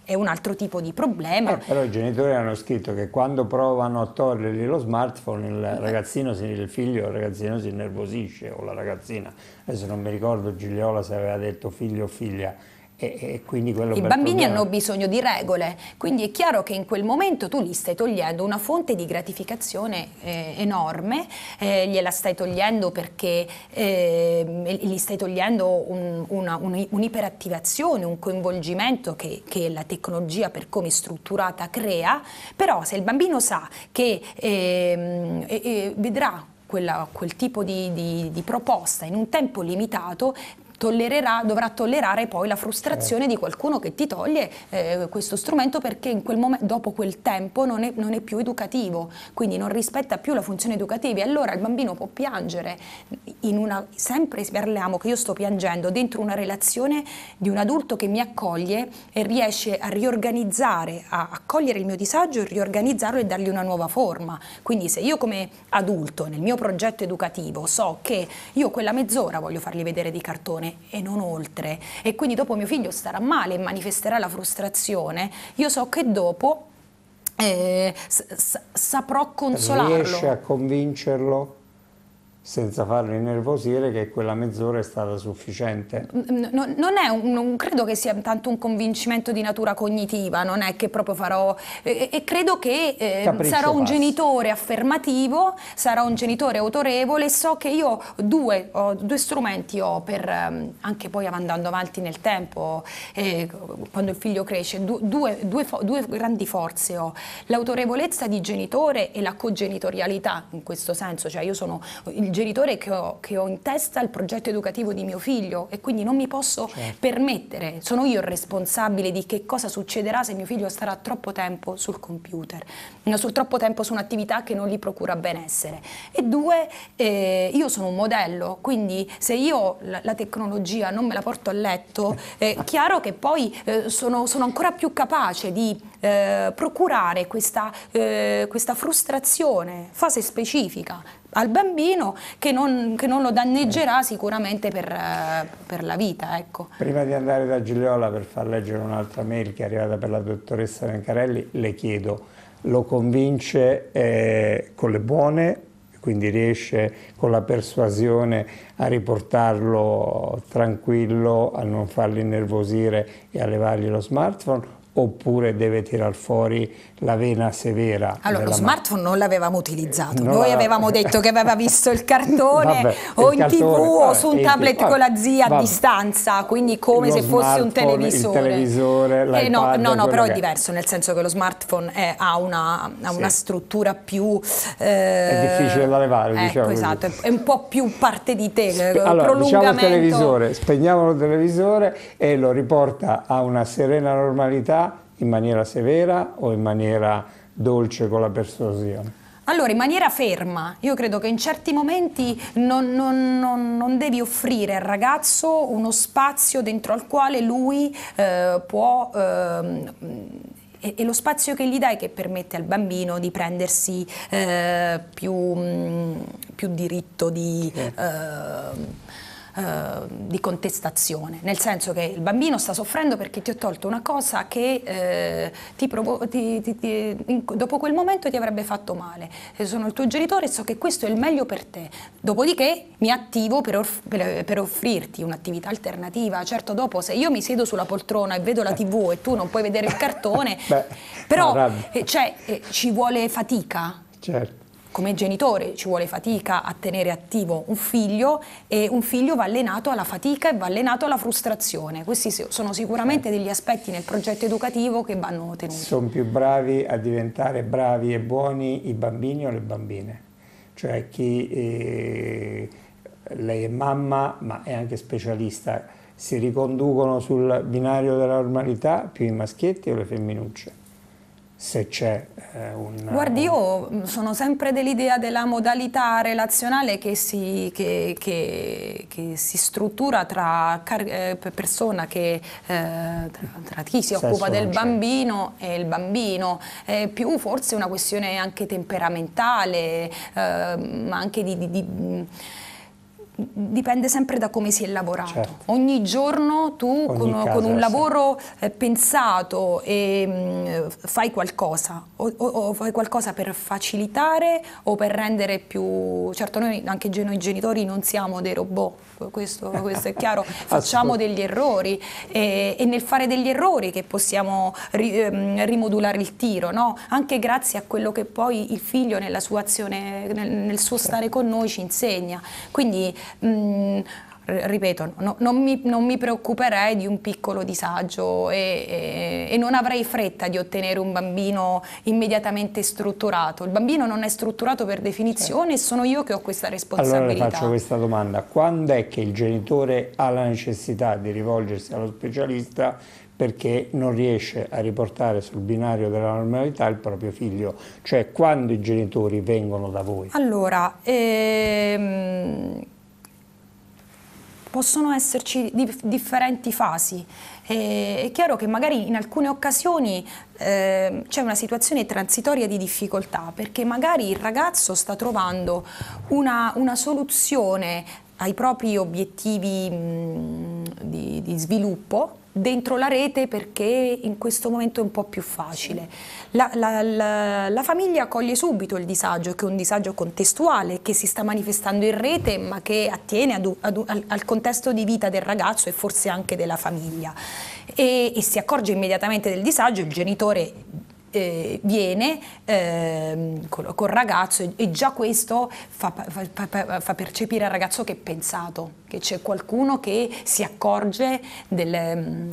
è un altro tipo di problema. Eh, però i genitori hanno scritto che quando provano a togliergli lo smartphone il ragazzino, il figlio o il ragazzino si innervosisce o la ragazzina. Adesso non mi ricordo Gigliola se aveva detto figlio o figlia e, e I bambini hanno bisogno di regole, quindi è chiaro che in quel momento tu gli stai togliendo una fonte di gratificazione eh, enorme, eh, gliela stai togliendo perché eh, gli stai togliendo un'iperattivazione, un, un, un coinvolgimento che, che, la tecnologia per come è strutturata crea, però se il bambino sa che ehm, vedrà quella, quel tipo di, di, di proposta in un tempo limitato tollererà, dovrà tollerare poi la frustrazione di certo. qualcuno che ti toglie eh, questo strumento perché quel momento, dopo quel tempo non è, non è, più educativo, quindi non rispetta più la funzione educativa. e Allora il bambino può piangere, una, sempre parliamo che io sto piangendo dentro una relazione di un adulto che mi accoglie e riesce a riorganizzare, a accogliere il mio disagio e riorganizzarlo e dargli una nuova forma. Quindi se io come adulto nel mio progetto educativo so che io quella mezz'ora voglio fargli vedere di cartone, settimane e non oltre e quindi dopo mio figlio starà male e manifesterà la frustrazione, io so che dopo eh, saprò consolarlo. Riesce a convincerlo senza farlo innervosire che quella mezz'ora è stata sufficiente. Mm, no, è un, non, credo che sia tanto un convincimento di natura cognitiva, non è che proprio farò... E, e credo che eh, sarò un genitore affermativo, sarò un genitore autorevole, so che io due, ho due strumenti ho per, ehm, anche poi andando avanti nel tempo, eh, quando il figlio cresce, due, due, due, due grandi forze ho, l'autorevolezza di genitore e la cogenitorialità in questo senso, cioè io sono il genitore genitore che ho, che ho, in testa il progetto educativo di mio figlio e quindi non mi posso certo. permettere, sono io il responsabile di che cosa succederà se mio figlio starà troppo tempo sul computer, sul troppo tempo su un'attività che non gli procura benessere. E due, eh, io sono un modello, quindi se io la, la tecnologia non me la porto a letto, è eh, chiaro che poi eh, sono, sono, ancora più capace di eh, procurare questa, eh, questa frustrazione, fase specifica, al bambino che non, che non lo danneggerà sicuramente per, eh, per la vita. Ecco. Prima di andare da Giuliola per far leggere un'altra mail che è arrivata per la dottoressa Vencarelli, le chiedo, lo convince eh, con le buone quindi riesce con la persuasione a riportarlo tranquillo, a non farli innervosire e a levargli lo smartphone oppure deve tirar fuori la vena severa. Allora, lo smartphone non l'avevamo utilizzato, non noi avevamo detto che aveva visto il cartone vabbè, o il in cartone, tv vabbè, o su un tablet vabbè, con la zia a distanza, quindi come se fosse un televisore. Il televisore eh, no, no, no però è diverso, nel senso che lo smartphone è, ha, una, ha sì. una, struttura più... Eh, è difficile da levare, ecco, diciamo. Esatto, così. è un po' più parte di te, Spe- eh, allora, diciamo il televisore, spegniamo il televisore e lo riporta a una serena normalità in maniera severa o in maniera dolce con la persuasione? Allora, in maniera ferma, io credo che in certi momenti non, non, non, non devi offrire al ragazzo uno spazio dentro al quale lui eh, può... Eh, e, lo spazio che gli dai che permette al bambino di prendersi eh, più, mm, più, diritto di... Eh, Ehm, di contestazione, nel senso che il bambino sta soffrendo perché ti ho tolto una cosa che eh, ti ti, ti, in, dopo quel momento ti avrebbe fatto male. Se eh, sono il tuo genitore e so che questo è il meglio per te. Dopodiché mi attivo per, per, per offrirti un'attività alternativa. Certo, dopo se io mi siedo sulla poltrona e vedo la tv e tu non puoi vedere il cartone, Beh, però eh, cioè, eh, ci vuole fatica. Certo come genitore ci vuole fatica a tenere attivo un figlio e un figlio va allenato alla fatica e va allenato alla frustrazione. Questi sono sicuramente degli aspetti nel progetto educativo che vanno tenuti. Sono più bravi a diventare bravi e buoni i bambini o le bambine, cioè chi eh, lei è mamma ma è anche specialista, si riconducono sul binario della normalità più i maschietti o le femminucce? se c'è eh, un... Guardi, io mm, sono sempre dell'idea della modalità relazionale che si, che, che, che si struttura tra eh, persona che, eh, tra, tra, chi si Sesso occupa del bambino e il bambino, è più forse una questione anche temperamentale, eh, ma anche di, di, di dipende sempre da come si è lavorato. Certo. Ogni giorno tu Ogni con, con, un lavoro eh, pensato e, mh, mm, fai qualcosa, o, o, o, fai qualcosa per facilitare o per rendere più... Certo noi anche noi genitori non siamo dei robot, questo, questo è chiaro, facciamo degli errori e, e, nel fare degli errori che possiamo ri, ehm, rimodulare il tiro, no? anche grazie a quello che poi il figlio nella sua azione, nel, nel suo certo. stare con noi ci insegna. Quindi mh, mm, ripeto, no, non, mi, non, mi, preoccuperei di un piccolo disagio e, e, e, non avrei fretta di ottenere un bambino immediatamente strutturato. Il bambino non è strutturato per definizione e sono io che ho questa responsabilità. Allora faccio questa domanda. Quando è che il genitore ha la necessità di rivolgersi allo specialista perché non riesce a riportare sul binario della normalità il proprio figlio, cioè quando i genitori vengono da voi? Allora, ehm possono esserci dif differenti fasi. E è chiaro che magari in alcune occasioni eh, c'è una situazione transitoria di difficoltà perché magari il ragazzo sta trovando una, una soluzione ai propri obiettivi mh, di, di sviluppo dentro la rete perché in questo momento è un po' più facile. La, la, la, la, famiglia coglie subito il disagio, che è un disagio contestuale, che si sta manifestando in rete ma che attiene ad, ad, al, al, contesto di vita del ragazzo e forse anche della famiglia. E, e si accorge immediatamente del disagio, il genitore eh, viene eh, col, col, ragazzo e, e già questo fa, fa, fa, fa, percepire al ragazzo che è pensato, che c'è qualcuno che si accorge del mm,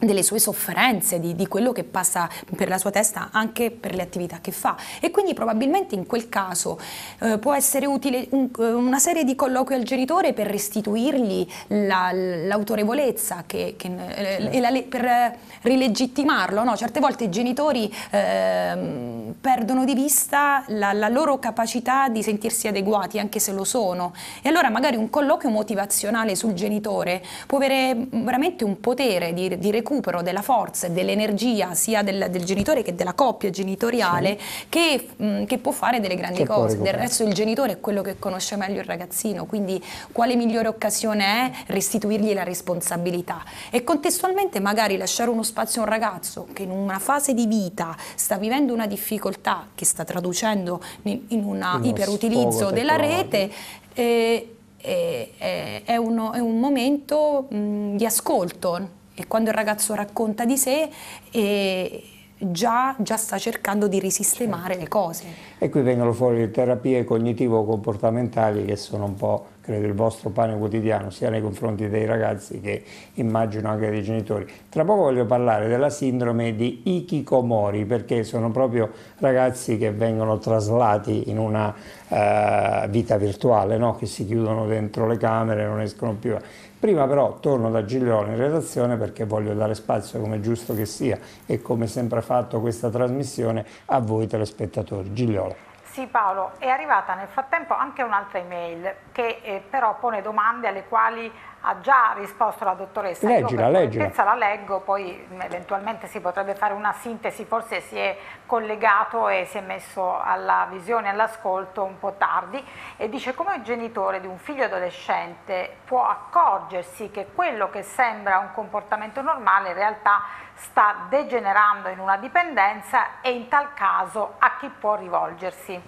delle sue sofferenze, di, di, quello che passa per la sua testa anche per le attività che fa e quindi probabilmente in quel caso eh, può essere utile un, eh, una serie di colloqui al genitore per restituirgli l'autorevolezza la, che, che, eh, la, per rilegittimarlo, no? certe volte i genitori eh, perdono di vista la, la loro capacità di sentirsi adeguati anche se lo sono e allora magari un colloquio motivazionale sul genitore può avere mm, veramente un potere di, di recupero della forza e dell'energia sia del, del, genitore che della coppia genitoriale sì. che, mh, che, può fare delle grandi che cose. Del resto il genitore è quello che conosce meglio il ragazzino, quindi quale migliore occasione è restituirgli la responsabilità e contestualmente magari lasciare uno spazio a un ragazzo che in una fase di vita sta vivendo una difficoltà che sta traducendo in, in un iperutilizzo della rete. E, eh, eh, eh, è, uno, è, un momento mh, di ascolto, e quando il ragazzo racconta di sé, eh, già, già, sta cercando di risistemare certo. le cose. E qui vengono fuori le terapie cognitivo-comportamentali che sono un po' credo il vostro pane quotidiano sia nei confronti dei ragazzi che immagino anche dei genitori. Tra poco voglio parlare della sindrome di Ikikomori perché sono proprio ragazzi che vengono traslati in una eh, vita virtuale, no? che si chiudono dentro le camere, non escono più. Prima però torno da Giglione in redazione perché voglio dare spazio, come giusto che sia e come sempre fatto questa trasmissione, a voi telespettatori. Giglione. Sì Paolo, è arrivata nel frattempo anche un'altra email che eh, però pone domande alle quali ha già risposto la dottoressa. Leggila, Io leggila. la leggo, poi eventualmente si potrebbe fare una sintesi, forse si è collegato e si è messo alla visione, all'ascolto un po' tardi e dice come il genitore di un figlio adolescente può accorgersi che quello che sembra un comportamento normale in realtà sta degenerando in una dipendenza e in tal caso a chi può rivolgersi?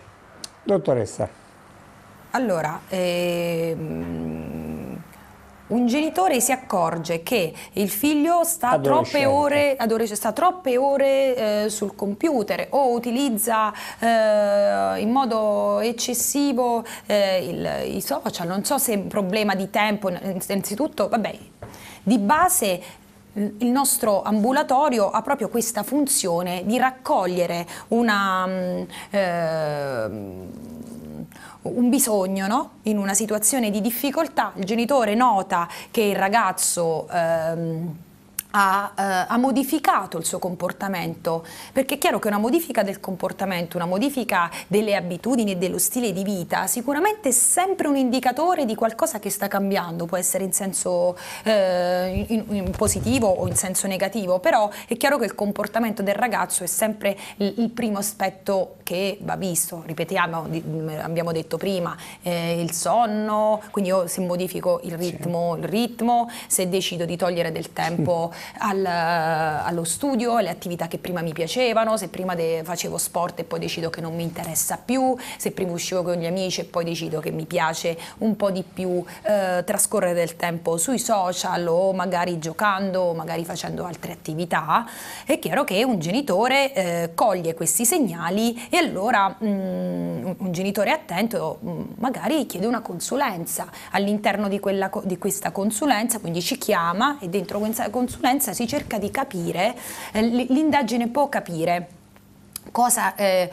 Dottoressa. Allora, ehm un genitore si accorge che il figlio sta troppe ore, sta troppe ore eh, sul computer o utilizza eh, in modo eccessivo eh, il, i social, non so se è un problema di tempo, innanzitutto, vabbè, di base il nostro ambulatorio ha proprio questa funzione di raccogliere una... Um, un bisogno, no? in una situazione di difficoltà il genitore nota che il ragazzo... Ehm, ha, eh, ha, modificato il suo comportamento, perché è chiaro che una modifica del comportamento, una modifica delle abitudini e dello stile di vita sicuramente è sempre un indicatore di qualcosa che sta cambiando, può essere in senso eh, in, in positivo o in senso negativo, però è chiaro che il comportamento del ragazzo è sempre il, il primo aspetto che va visto, ripetiamo, abbiamo detto prima, eh, il sonno, quindi io se modifico il ritmo, sì. il ritmo, se decido di togliere del tempo, al, allo studio, alle attività che prima mi piacevano, se prima de- facevo sport e poi decido che non mi interessa più, se prima uscivo con gli amici e poi decido che mi piace un po' di più eh, trascorrere del tempo sui social o magari giocando o magari facendo altre attività, è chiaro che un genitore eh, coglie questi segnali e allora mh, mm, un genitore attento mh, mm, magari chiede una consulenza all'interno di, quella, di questa consulenza, quindi ci chiama e dentro questa consulenza conseguenza si cerca di capire, eh, l'indagine può capire Cosa, eh,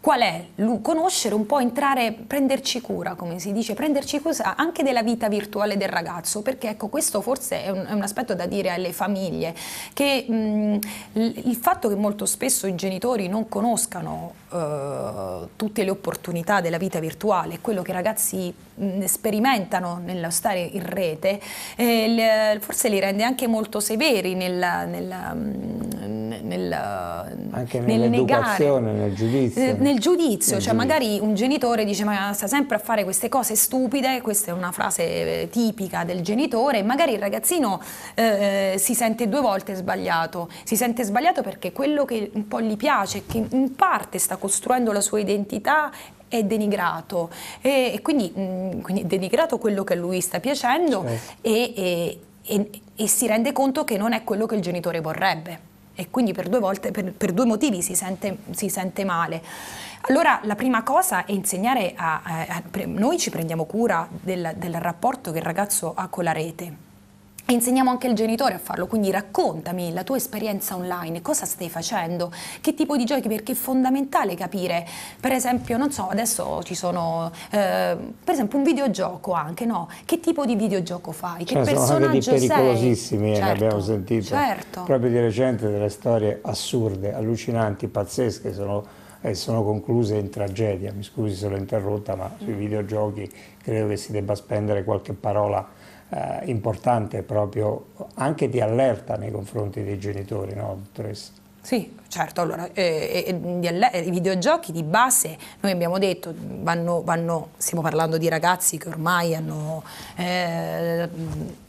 qual è? Conoscere un po', entrare, prenderci cura, come si dice, prenderci cura anche della vita virtuale del ragazzo, perché ecco, questo forse è un, è un aspetto da dire alle famiglie, che mh, mhmm, il fatto che molto spesso i genitori non conoscano eh, tutte le opportunità della vita virtuale, quello che i ragazzi mh, mhmm, sperimentano nello stare in rete, eh, le, forse li rende anche molto severi nel, nella, nella, mhmm, nel, negare, nel giudizio. Eh, nel giudizio, nel cioè giudizio. magari un genitore dice ma sta sempre a fare queste cose stupide, questa è una frase eh, tipica del genitore, magari il ragazzino eh, eh, si sente due volte sbagliato, si sente sbagliato perché quello che un po' gli piace, che in parte sta costruendo la sua identità è denigrato e, e quindi, mh, mm, quindi, è denigrato quello che a lui sta piacendo certo. e, e, e si rende conto che non è quello che il genitore vorrebbe e quindi per due, volte, per, per due motivi si sente, si sente, male. Allora la prima cosa è insegnare a, a, a noi ci prendiamo cura del, del rapporto che il ragazzo ha con la rete e insegniamo anche il genitore a farlo, quindi raccontami la tua esperienza online, cosa stai facendo, che tipo di giochi, perché è fondamentale capire, per esempio, non so, adesso ci sono, eh, per esempio un videogioco anche, no? Che tipo di videogioco fai, cioè, che personaggio sono pericolosissimi, eh, certo, abbiamo sentito certo. proprio di recente delle storie assurde, allucinanti, pazzesche, sono, eh, sono concluse in tragedia, mi scusi se l'ho interrotta, ma sui videogiochi credo che si debba spendere qualche parola eh, importante proprio anche di allerta nei confronti dei genitori, no, dottoressa? Sì, certo, allora, eh, eh, eh, eh, i videogiochi di base, noi abbiamo detto, vanno, vanno, stiamo parlando di ragazzi che ormai hanno, eh,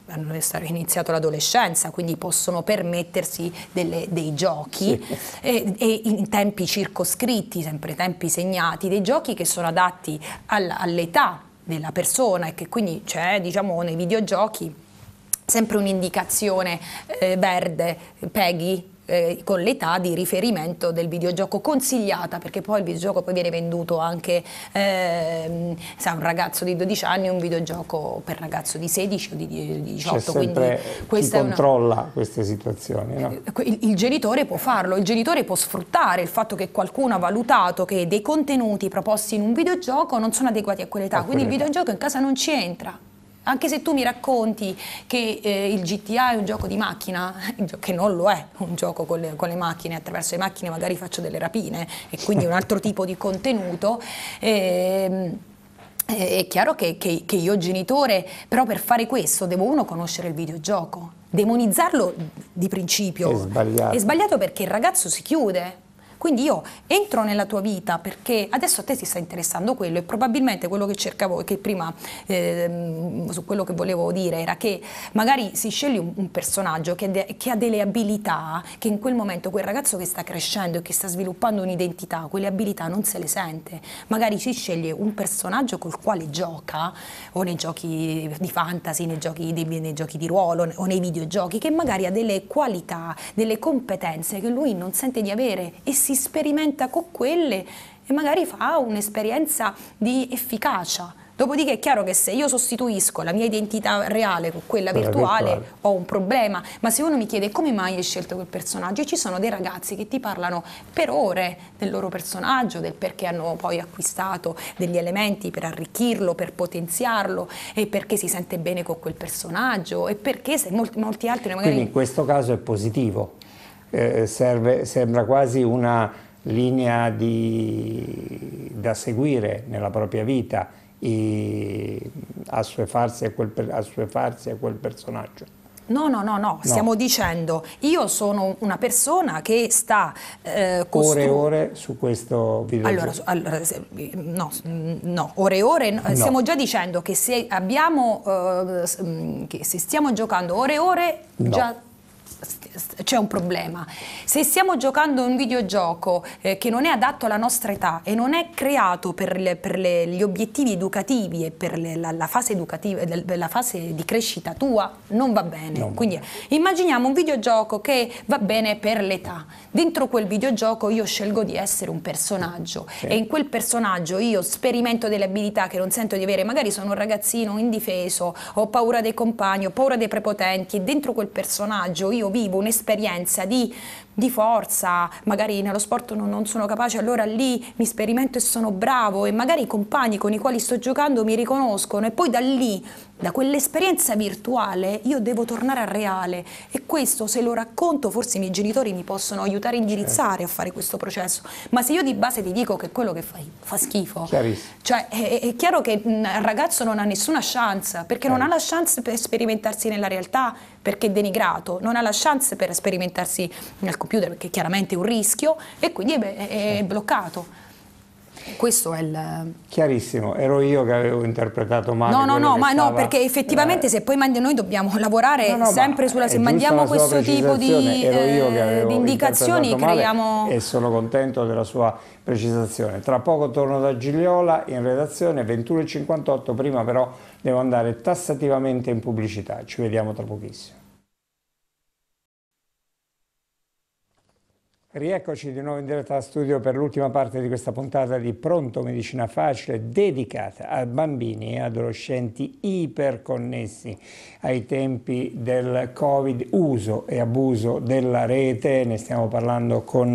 hanno iniziato l'adolescenza, quindi possono permettersi delle, dei giochi sì. e, e, in tempi circoscritti, sempre tempi segnati, dei giochi che sono adatti all'età all della persona e che quindi c'è diciamo, nei videogiochi sempre un'indicazione eh, verde, Peggy, eh, con l'età di riferimento del videogioco consigliata, perché poi il videogioco poi viene venduto anche eh, sa, un ragazzo di 12 anni un videogioco per ragazzo di 16 o di 18. Quindi chi controlla una... queste situazioni. No? Eh, il, il genitore può farlo, il genitore può sfruttare il fatto che qualcuno ha valutato che dei contenuti proposti in un videogioco non sono adeguati a quell'età, quindi il videogioco in casa non ci entra anche se tu mi racconti che eh, il GTA è un gioco di macchina, che non lo è un gioco con le, con le, macchine, attraverso le macchine magari faccio delle rapine e quindi un altro tipo di contenuto. Ehm, eh, è chiaro che, che, che io genitore, però per fare questo devo uno conoscere il videogioco, demonizzarlo di principio è sbagliato, è sbagliato perché il ragazzo si chiude, quindi io entro nella tua vita perché adesso a te ti sta interessando quello e probabilmente quello che cercavo e che prima eh, su quello che volevo dire era che magari si sceglie un, un personaggio che, de, che, ha delle abilità che in quel momento quel ragazzo che sta crescendo e che sta sviluppando un'identità, quelle abilità non se le sente. Magari si sceglie un personaggio col quale gioca o nei giochi di fantasy, nei giochi di, nei giochi di ruolo o nei videogiochi che magari ha delle qualità, delle competenze che lui non sente di avere e si si sperimenta con quelle e magari fa un'esperienza di efficacia. Dopodiché è chiaro che se io sostituisco la mia identità reale con quella virtuale, virtuale ho un problema, ma se uno mi chiede come mai hai scelto quel personaggio, e ci sono dei ragazzi che ti parlano per ore del loro personaggio, del perché hanno poi acquistato degli elementi per arricchirlo, per potenziarlo e perché si sente bene con quel personaggio e perché se molti, molti altri magari... Quindi in questo caso è positivo. Eh, serve, sembra quasi una linea di, da seguire nella propria vita, e assuefarsi a quel, assuefarsi a quel personaggio. No, no, no, no, stiamo no. dicendo io sono una persona che sta eh, Ore e ore su questo video. Allora, allora no, no, ore e ore, no. stiamo già dicendo che se abbiamo, eh, che se stiamo giocando ore e ore, già c'è un problema. Se stiamo giocando un videogioco eh, che non è adatto alla nostra età e non è creato per, le, per le, gli obiettivi educativi e per le, la, la, fase educativa, la fase di crescita tua, non va bene. No. Quindi immaginiamo un videogioco che va bene per l'età. Dentro quel videogioco io scelgo di essere un personaggio sì. e in quel personaggio io sperimento delle abilità che non sento di avere, magari sono un ragazzino indifeso, ho paura dei compagni, ho paura dei prepotenti e dentro quel personaggio io vivo un'esperienza di, di, forza, magari nello sport non, non, sono capace, allora lì mi sperimento e sono bravo e magari i compagni con i quali sto giocando mi riconoscono e poi da lì da quell'esperienza virtuale io devo tornare al reale e questo se lo racconto forse i miei genitori mi possono aiutare a indirizzare a certo. fare questo processo, ma se io di base ti dico che quello che fai fa schifo, cioè è, è, chiaro che il ragazzo non ha nessuna chance, perché non ha la chance per sperimentarsi nella realtà, perché è denigrato, non ha la chance per sperimentarsi nel computer, perché chiaramente è un rischio e quindi è, è bloccato. Questo è il... Chiarissimo, ero io che avevo interpretato male. No, no, no, ma stava... no, perché effettivamente eh... se poi mandi... noi dobbiamo lavorare no, no, sempre sulla... Se mandiamo questo tipo di, eh, di indicazioni creiamo... E sono contento della sua precisazione. Tra poco torno da Gigliola in redazione 21.58, prima però devo andare tassativamente in pubblicità. Ci vediamo tra pochissimo. Rieccoci di nuovo in diretta a studio per l'ultima parte di questa puntata di Pronto Medicina Facile dedicata a bambini e adolescenti iperconnessi ai tempi del Covid, uso e abuso della rete. Ne stiamo parlando con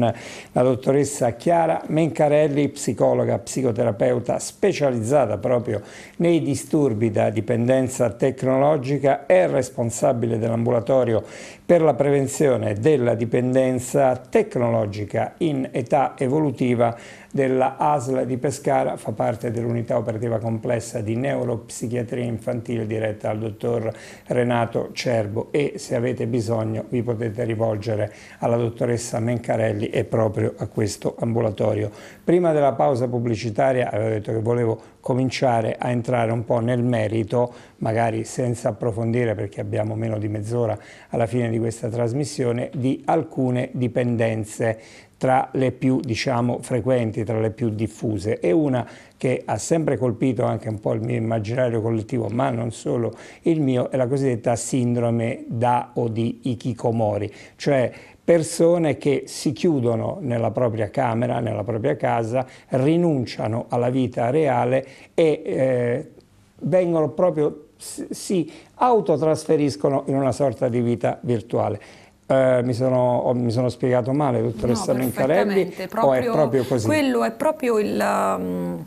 la dottoressa Chiara Mencarelli, psicologa, psicoterapeuta specializzata proprio nei disturbi da dipendenza tecnologica, e responsabile dell'ambulatorio per la prevenzione della dipendenza tecnologica in età evolutiva della ASL di Pescara, fa parte dell'unità operativa complessa di neuropsichiatria infantile diretta al dottor Renato Cerbo e se avete bisogno vi potete rivolgere alla dottoressa Mencarelli e proprio a questo ambulatorio. Prima della pausa pubblicitaria avevo detto che volevo cominciare a entrare un po' nel merito, magari senza approfondire perché abbiamo meno di mezz'ora alla fine di questa trasmissione, di alcune dipendenze tra le più diciamo, frequenti, tra le più diffuse e una che ha sempre colpito anche un po' il mio immaginario collettivo, ma non solo il mio, è la cosiddetta sindrome da o di Ikikomori, cioè persone che si chiudono nella propria camera, nella propria casa, rinunciano alla vita reale e eh, vengono proprio si autotrasferiscono in una sorta di vita virtuale. Eh, mi, sono, oh, mi, sono, spiegato male, dottoressa no, Mencarelli? O è proprio così? Quello è proprio il... Um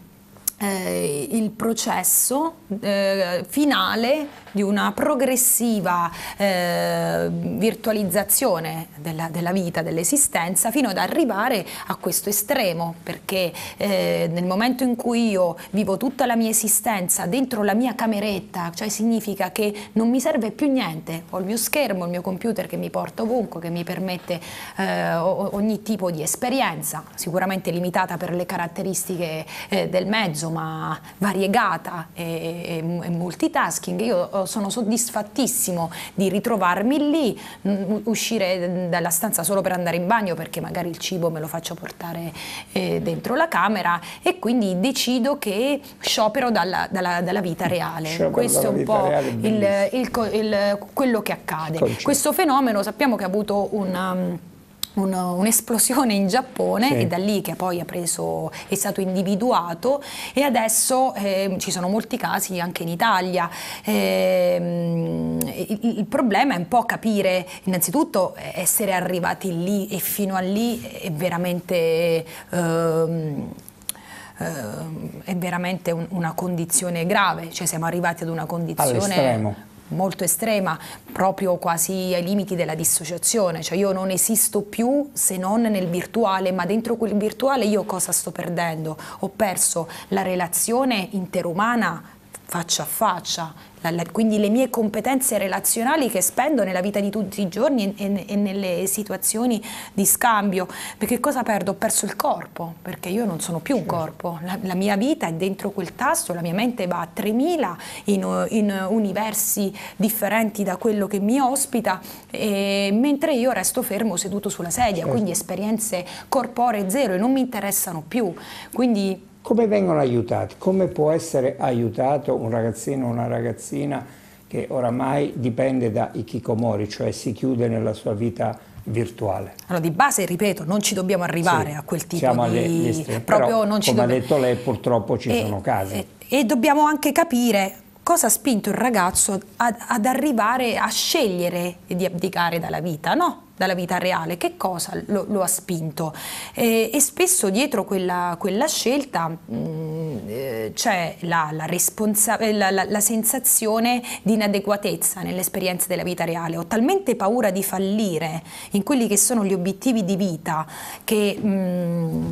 eh, il processo eh, finale di una progressiva eh, virtualizzazione della, della vita, dell'esistenza, fino ad arrivare a questo estremo, perché eh, nel momento in cui io vivo tutta la mia esistenza dentro la mia cameretta, cioè significa che non mi serve più niente, ho il mio schermo, il mio computer che mi porta ovunque, che mi permette eh, ogni tipo di esperienza, sicuramente limitata per le caratteristiche eh, del mezzo, insomma, variegata e, e, e, multitasking. Io eh, sono soddisfattissimo di ritrovarmi lì, mm, uscire dalla stanza solo per andare in bagno perché magari il cibo me lo faccio portare eh, dentro la camera e quindi decido che sciopero dalla, dalla, dalla vita reale. Sciopero Questo è un po' il, il, il, quello che accade. Concetto. Questo fenomeno sappiamo che ha avuto un um, un'esplosione un in Giappone sì. e da lì che poi preso, è stato individuato e adesso eh, ci sono molti casi anche in Italia. Eh, il, il, problema è un po' capire innanzitutto eh, essere arrivati lì e fino a lì è veramente... Ehm, ehm, è veramente un, una condizione grave, cioè siamo arrivati ad una condizione molto estrema, proprio quasi ai limiti della dissociazione, cioè io non esisto più se non nel virtuale, ma dentro quel virtuale io cosa sto perdendo? Ho perso la relazione interumana faccia a faccia, quindi le mie competenze relazionali che spendo nella vita di tutti i giorni e, e nelle situazioni di scambio. Perché cosa perdo? Ho perso il corpo, perché io non sono più un certo. corpo, la, la mia vita è dentro quel tasto, la mia mente va a 3000 in, in universi differenti da quello che mi ospita, e, mentre io resto fermo seduto sulla sedia, certo. quindi esperienze corporee zero e non mi interessano più. Quindi come vengono aiutati? Come può essere aiutato un ragazzino o una ragazzina che oramai dipende da Ikikomori, cioè si chiude nella sua vita virtuale. Allora, di base, ripeto, non ci dobbiamo arrivare sì, a quel tipo siamo di... Estremi, proprio però, non ci come ha detto lei, purtroppo ci e, sono casi. E, e, dobbiamo anche capire cosa ha spinto il ragazzo ad, ad arrivare a scegliere di abdicare dalla vita, no? dalla vita reale, che cosa lo, lo ha spinto? Eh, e spesso dietro quella, quella scelta mh, mm, eh, c'è la, eh, la, la, la, sensazione di inadeguatezza nell'esperienza della vita reale. Ho talmente paura di fallire in quelli che sono gli obiettivi di vita che... Mh, mm,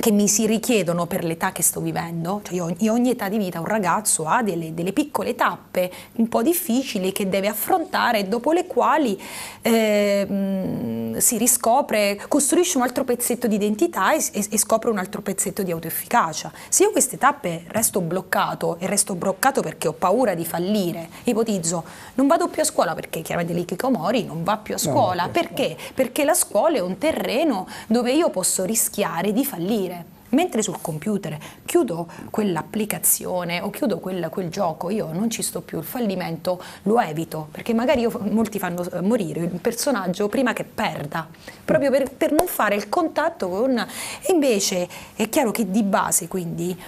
che mi si richiedono per l'età che sto vivendo, cioè io, in ogni età di vita un ragazzo ha delle, delle piccole tappe un po' difficili che deve affrontare, dopo le quali eh, si riscopre, costruisce un altro pezzetto di identità e, e, scopre un altro pezzetto di autoefficacia. Se io queste tappe resto bloccato e resto bloccato perché ho paura di fallire, ipotizzo, non vado più a scuola perché chiaramente l'ikikomori non va più a scuola, no, perché? Perché la scuola è un terreno dove io posso rischiare di fallire dire Mentre sul computer chiudo quell'applicazione o chiudo quel, quel, gioco, io non ci sto più, il fallimento lo evito, perché magari io, molti fanno eh, morire un personaggio prima che perda, proprio per, per non fare il contatto con... invece è chiaro che di base quindi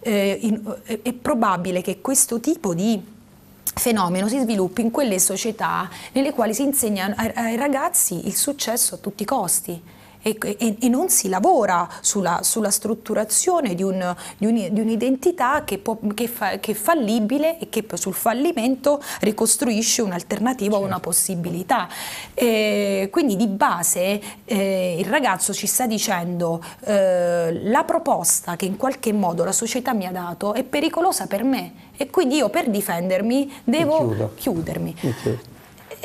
eh, in, è, eh, è probabile che questo tipo di fenomeno si sviluppi in quelle società nelle quali si insegna ai, ai ragazzi il successo a tutti i costi e, e, e non si lavora sulla, sulla strutturazione di, un, di, un'identità un che, che, fa, che, è fallibile e che sul fallimento ricostruisce un'alternativa o certo. una possibilità. E quindi di base eh, il ragazzo ci sta dicendo eh, la proposta che in qualche modo la società mi ha dato è pericolosa per me e quindi io per difendermi devo chiudermi.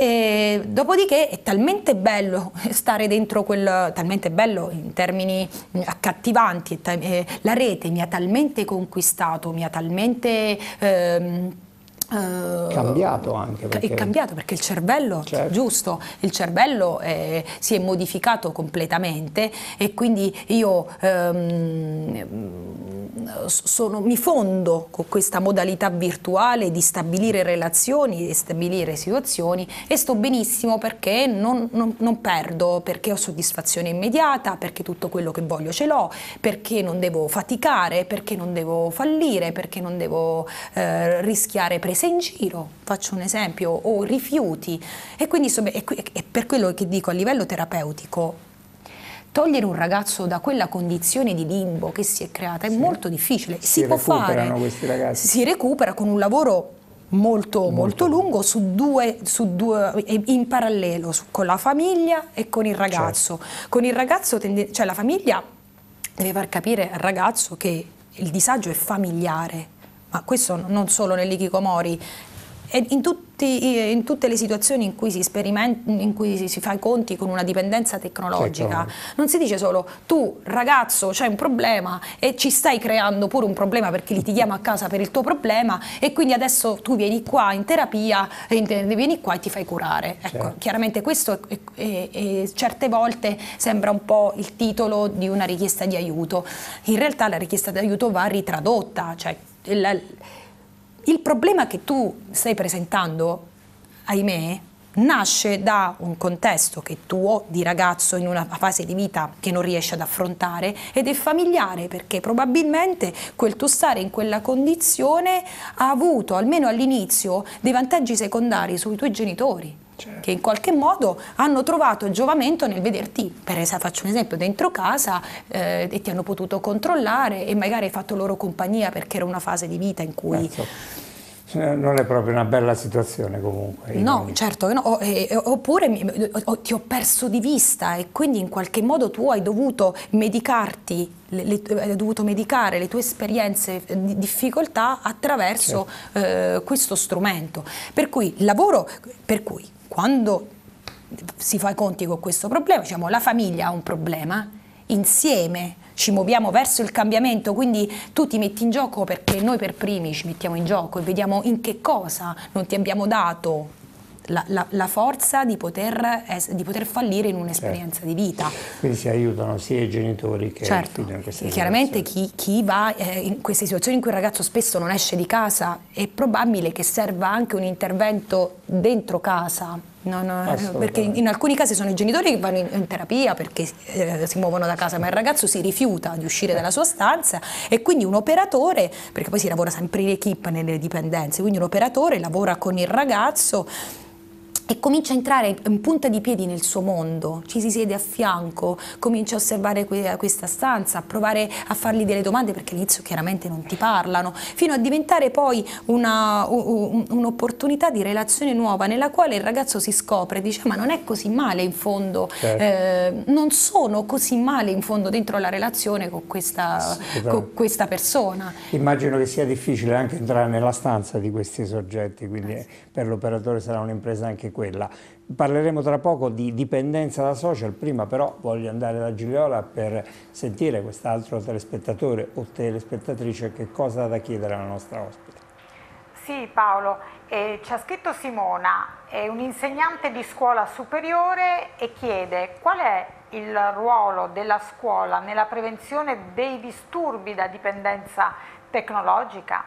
E dopodiché è talmente bello stare dentro quel, talmente bello in termini mm, accattivanti, la rete mi ha talmente conquistato, mi ha talmente... Ehm, eh, cambiato anche. Perché... È cambiato perché il cervello, certo. giusto, il cervello eh, si è modificato completamente e quindi io ehm, sono, mi fondo con questa modalità virtuale di stabilire relazioni, di stabilire situazioni e sto benissimo perché non, non, non perdo, perché ho soddisfazione immediata, perché tutto quello che voglio ce l'ho, perché non devo faticare, perché non devo fallire, perché non devo eh, rischiare pressione prese in giro, faccio un esempio, o rifiuti. E quindi è per quello che dico a livello terapeutico, togliere un ragazzo da quella condizione di limbo che si è creata è sì. molto difficile. Si, si può fare, si recupera con un lavoro molto, molto. molto lungo su due, su due, in parallelo su, con la famiglia e con il ragazzo. Certo. Con il ragazzo, tende, cioè la famiglia deve far capire al ragazzo che il disagio è familiare ma questo non solo nell'Ikikomori, e in, eh, in, tutte le situazioni in cui, si, in cui si, fa i conti con una dipendenza tecnologica, certo. non si dice solo tu ragazzo c'è un problema e ci stai creando pure un problema perché li ti chiamo a casa per il tuo problema e quindi adesso tu vieni qua in terapia e vieni qua e ti fai curare. Ecco, certo. chiaramente questo è, è, è, certe volte sembra un po' il titolo di una richiesta di aiuto. In realtà la richiesta di aiuto va ritradotta, cioè la, il problema che tu stai presentando, ahimè, nasce da un contesto che tuo di ragazzo in una fase di vita che non riesci ad affrontare ed è familiare perché probabilmente quel tuo stare in quella condizione ha avuto almeno all'inizio dei vantaggi secondari sui tuoi genitori certo. che in qualche modo hanno trovato giovamento nel vederti, per esempio faccio un esempio, dentro casa eh, e ti hanno potuto controllare e magari hai fatto loro compagnia perché era una fase di vita in cui... Certo. Non è proprio una bella situazione comunque. No, non... certo, no, o, e, eh, eh, oppure mi, o, ti ho perso di vista e quindi in qualche modo tu hai dovuto medicarti, le, le, hai dovuto medicare le tue esperienze di difficoltà attraverso certo. eh, questo strumento. Per cui lavoro, per cui quando si fa i conti con questo problema, diciamo la famiglia ha un problema, insieme ci muoviamo verso il cambiamento, quindi tu ti metti in gioco perché noi per primi ci mettiamo in gioco e vediamo in che cosa non ti abbiamo dato la, la, la forza di poter, di poter, fallire in un'esperienza certo. di vita. Quindi si aiutano sia i genitori che certo. i Chiaramente chi, chi, va eh, in queste situazioni in cui il ragazzo spesso non esce di casa è probabile che serva anche un intervento dentro casa No, no, eh, perché in alcuni casi sono i genitori che vanno in, terapia perché eh, si muovono da casa, ma il ragazzo si rifiuta di uscire dalla sua stanza e quindi un operatore, perché poi si lavora sempre in equip nelle dipendenze, quindi un operatore lavora con il ragazzo e comincia a entrare in punta di piedi nel suo mondo, ci si siede a fianco, comincia a osservare que questa stanza, a provare a fargli delle domande perché all'inizio chiaramente non ti parlano, fino a diventare poi un'opportunità un di relazione nuova nella quale il ragazzo si scopre, dice ma non è così male in fondo, certo. eh, non sono così male in fondo dentro la relazione con questa, sì, con questa, persona. Immagino che sia difficile anche entrare nella stanza di questi soggetti, quindi eh. eh per l'operatore sarà un'impresa anche questa quella. Parleremo tra poco di dipendenza da social, prima però voglio andare da Giuliola per sentire quest'altro telespettatore o telespettatrice che cosa ha da chiedere alla nostra ospite. Sì Paolo, eh, ci ha scritto Simona, è un'insegnante di scuola superiore e chiede qual è il ruolo della scuola nella prevenzione dei disturbi da dipendenza tecnologica?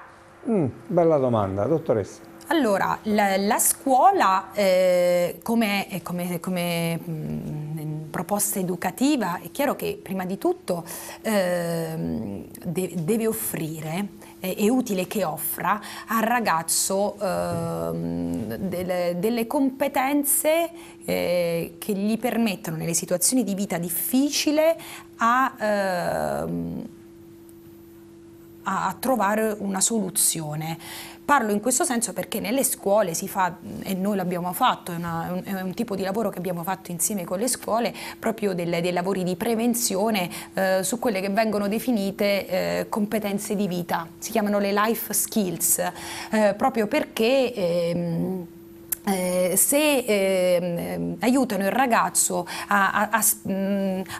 Mm, bella domanda, dottoressa. Allora, la, la scuola eh, come, eh, come, come mh, mm, proposta educativa è chiaro che prima di tutto eh, de deve offrire è utile che offra al ragazzo eh, delle, delle, competenze eh, che gli permettono nelle situazioni di vita difficile a, eh, a trovare una soluzione. Parlo in questo senso perché nelle scuole si fa, mm, e noi l'abbiamo fatto, è, una, è, un, tipo di lavoro che abbiamo fatto insieme con le scuole, proprio delle, dei lavori di prevenzione eh, su quelle che vengono definite eh, competenze di vita, si chiamano le life skills, eh, proprio perché... Ehm, eh, se eh, aiutano il ragazzo a, a, a,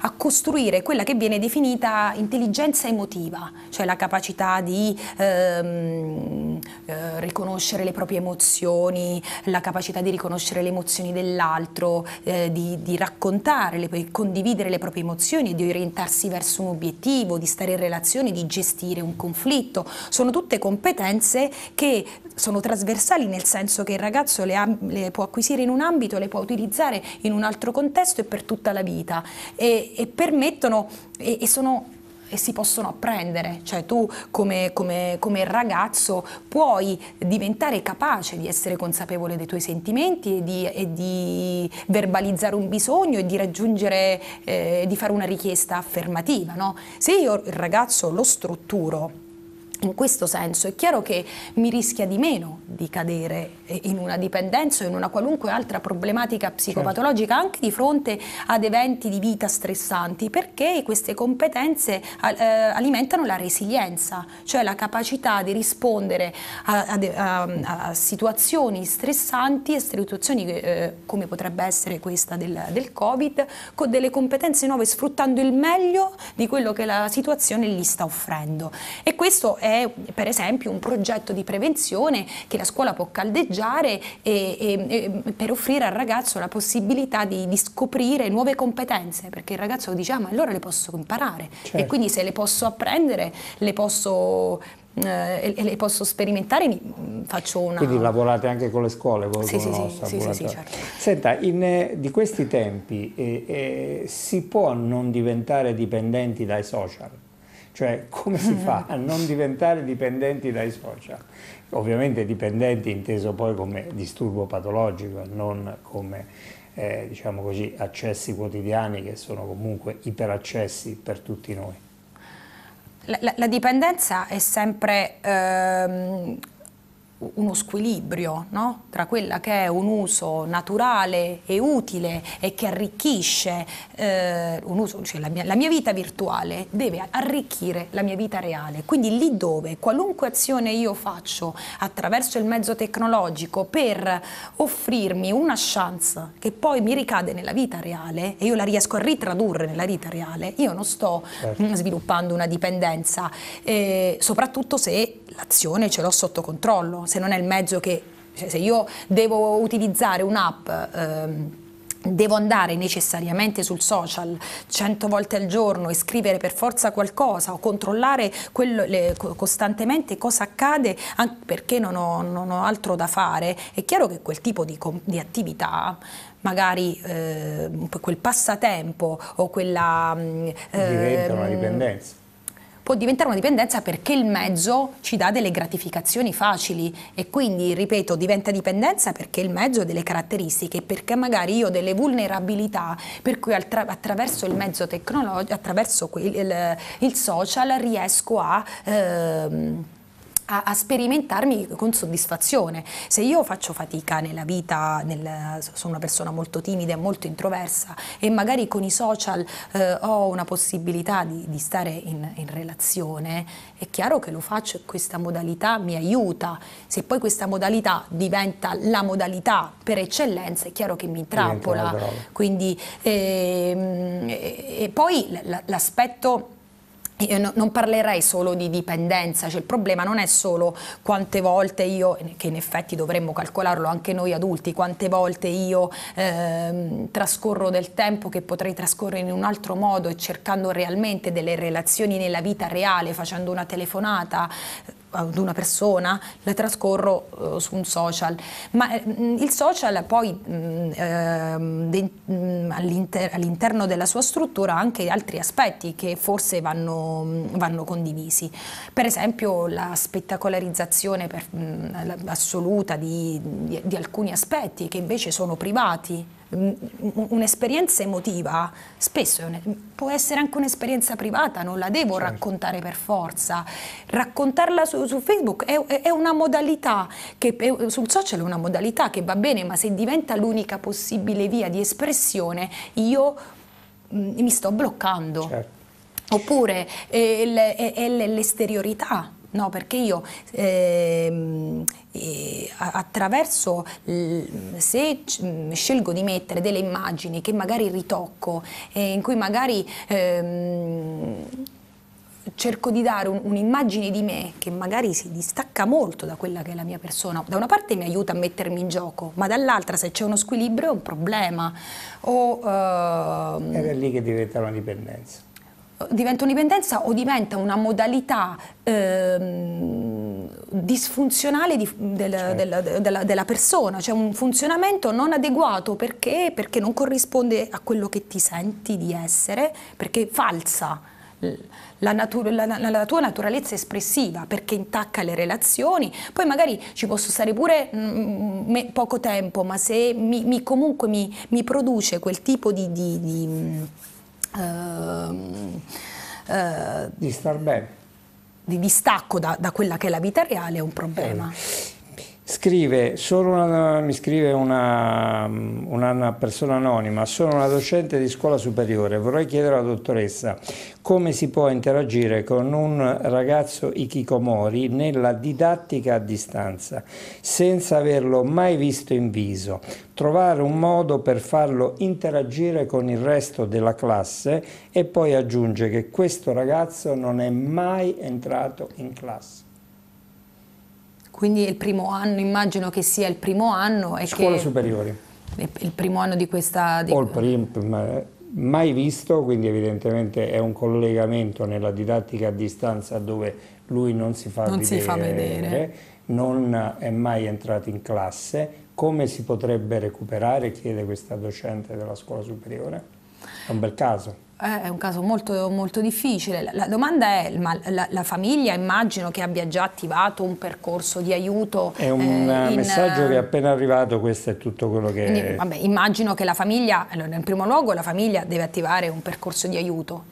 a, costruire quella che viene definita intelligenza emotiva, cioè la capacità di ehm, eh, riconoscere le proprie emozioni, la capacità di riconoscere le emozioni dell'altro, eh, di, di, raccontare, le, condividere le proprie emozioni, di orientarsi verso un obiettivo, di stare in relazione, di gestire un conflitto, sono tutte competenze che sono trasversali nel senso che il ragazzo le ha le può acquisire in un ambito, le può utilizzare in un altro contesto e per tutta la vita e, e permettono e, e sono e si possono apprendere, cioè tu come, come, come, ragazzo puoi diventare capace di essere consapevole dei tuoi sentimenti e di, e di verbalizzare un bisogno e di raggiungere, eh, di fare una richiesta affermativa. No? Se io il ragazzo lo strutturo, in questo senso è chiaro che mi rischia di meno di cadere eh, in una dipendenza o in una qualunque altra problematica certo. psicopatologica certo. anche di fronte ad eventi di vita stressanti perché queste competenze eh, alimentano la resilienza, cioè la capacità di rispondere a, a, a, a situazioni stressanti e situazioni eh, come potrebbe essere questa del, del Covid con delle competenze nuove sfruttando il meglio di quello che la situazione gli sta offrendo. E questo è per esempio un progetto di prevenzione che la scuola può caldeggiare e, e, e per offrire al ragazzo la possibilità di, di, scoprire nuove competenze, perché il ragazzo dice ah, ma allora le posso imparare certo. e quindi se le posso apprendere le posso eh, e le posso sperimentare, mm, faccio una... Quindi lavorate anche con le scuole? Con sì, sì, sì, sì, sì, certo. Senta, in, eh, di questi tempi eh, eh, si può non diventare dipendenti dai social? Cioè come si fa a non diventare dipendenti dai social? Ovviamente dipendenti inteso poi come disturbo patologico e non come eh, diciamo così, accessi quotidiani che sono comunque iperaccessi per tutti noi. La, la, la dipendenza è sempre ehm, uno squilibrio no? tra quella che è un uso naturale e utile e che arricchisce eh, uso, cioè la, mia, la, mia, vita virtuale deve arricchire la mia vita reale quindi lì dove qualunque azione io faccio attraverso il mezzo tecnologico per offrirmi una chance che poi mi ricade nella vita reale e io la riesco a ritradurre nella vita reale io non sto certo. sviluppando una dipendenza eh, soprattutto se l'azione ce l'ho sotto controllo, se non è il mezzo che, cioè, se io devo utilizzare un'app... Ehm, devo andare necessariamente sul social 100 volte al giorno e scrivere per forza qualcosa o controllare quello, le, costantemente cosa accade anche perché non ho, non ho, altro da fare, è chiaro che quel tipo di, di attività magari eh, quel passatempo o quella... Eh, diventa una ehm, dipendenza può diventare una dipendenza perché il mezzo ci dà delle gratificazioni facili e quindi, ripeto, diventa dipendenza perché il mezzo ha delle caratteristiche, perché magari io ho delle vulnerabilità per cui attra attraverso il mezzo tecnologico, attraverso il, il, social riesco a... Ehm, a, a, sperimentarmi con soddisfazione. Se io faccio fatica nella vita, nel, sono una persona molto timida e molto introversa e magari con i social eh, ho una possibilità di, di stare in, in, relazione, è chiaro che lo faccio e questa modalità mi aiuta. Se poi questa modalità diventa la modalità per eccellenza, è chiaro che mi intrappola. Quindi, eh, e poi l'aspetto io non parlerei solo di dipendenza, cioè il problema non è solo quante volte io, che in effetti dovremmo calcolarlo anche noi adulti, quante volte io eh, trascorro del tempo che potrei trascorrere in un altro modo e cercando realmente delle relazioni nella vita reale, facendo una telefonata, ad una persona, la trascorro eh, su un social. Ma eh, il social poi mm, ehm, mm, all'inter- all'interno della sua struttura ha anche altri aspetti che forse vanno, mm, vanno condivisi. Per esempio la spettacolarizzazione per, mh, assoluta di, di, di alcuni aspetti che invece sono privati un'esperienza emotiva spesso può essere anche un'esperienza privata, non la devo certo. raccontare per forza. Raccontarla su, su Facebook è, è, una modalità, che, è, sul social è una modalità che va bene, ma se diventa l'unica possibile via di espressione, io mh, mm, mi sto bloccando. Certo. Oppure è l'esteriorità No, perché io eh, attraverso, se mm, scelgo di mettere delle immagini che magari ritocco, eh, in cui magari ehm, cerco di dare un'immagine di me che magari si distacca molto da quella che è la mia persona. Da una parte mi aiuta a mettermi in gioco, ma dall'altra se c'è uno squilibrio è un problema. O, uh... Era lì che diventa una dipendenza diventa un'indipendenza o diventa una modalità ehm, disfunzionale di, del, cioè. del, della, della, persona, cioè un funzionamento non adeguato perché, perché non corrisponde a quello che ti senti di essere, perché falsa. La, natura, la, la, tua naturalezza espressiva perché intacca le relazioni, poi magari ci posso stare pure mh, mm, me, poco tempo, ma se mi, mi comunque mi, mi, produce quel tipo di, di, di Ehm, eh, di star bene di distacco da, da, quella che è la vita reale è un problema. Eh Scrive, una, mi scrive una, una, persona anonima, sono una docente di scuola superiore, vorrei chiedere alla dottoressa come si può interagire con un ragazzo ikikomori nella didattica a distanza, senza averlo mai visto in viso, trovare un modo per farlo interagire con il resto della classe e poi aggiunge che questo ragazzo non è mai entrato in classe. Quindi il primo anno, immagino che sia il primo anno. E Scuole che... superiori. Il primo anno di questa... Di... O il primo, mai visto, quindi evidentemente è un collegamento nella didattica a distanza dove lui non si fa, non vedere, si fa vedere, non è mai entrato in classe. Come si potrebbe recuperare, chiede questa docente della scuola superiore. È un bel caso. Eh, è un caso molto, molto difficile. La, la domanda è, ma la, la, famiglia immagino che abbia già attivato un percorso di aiuto. È un eh, eh in, messaggio che è eh, appena arrivato, questo è tutto quello che... Quindi, vabbè, immagino che la famiglia, allora, in primo luogo la famiglia deve attivare un percorso di aiuto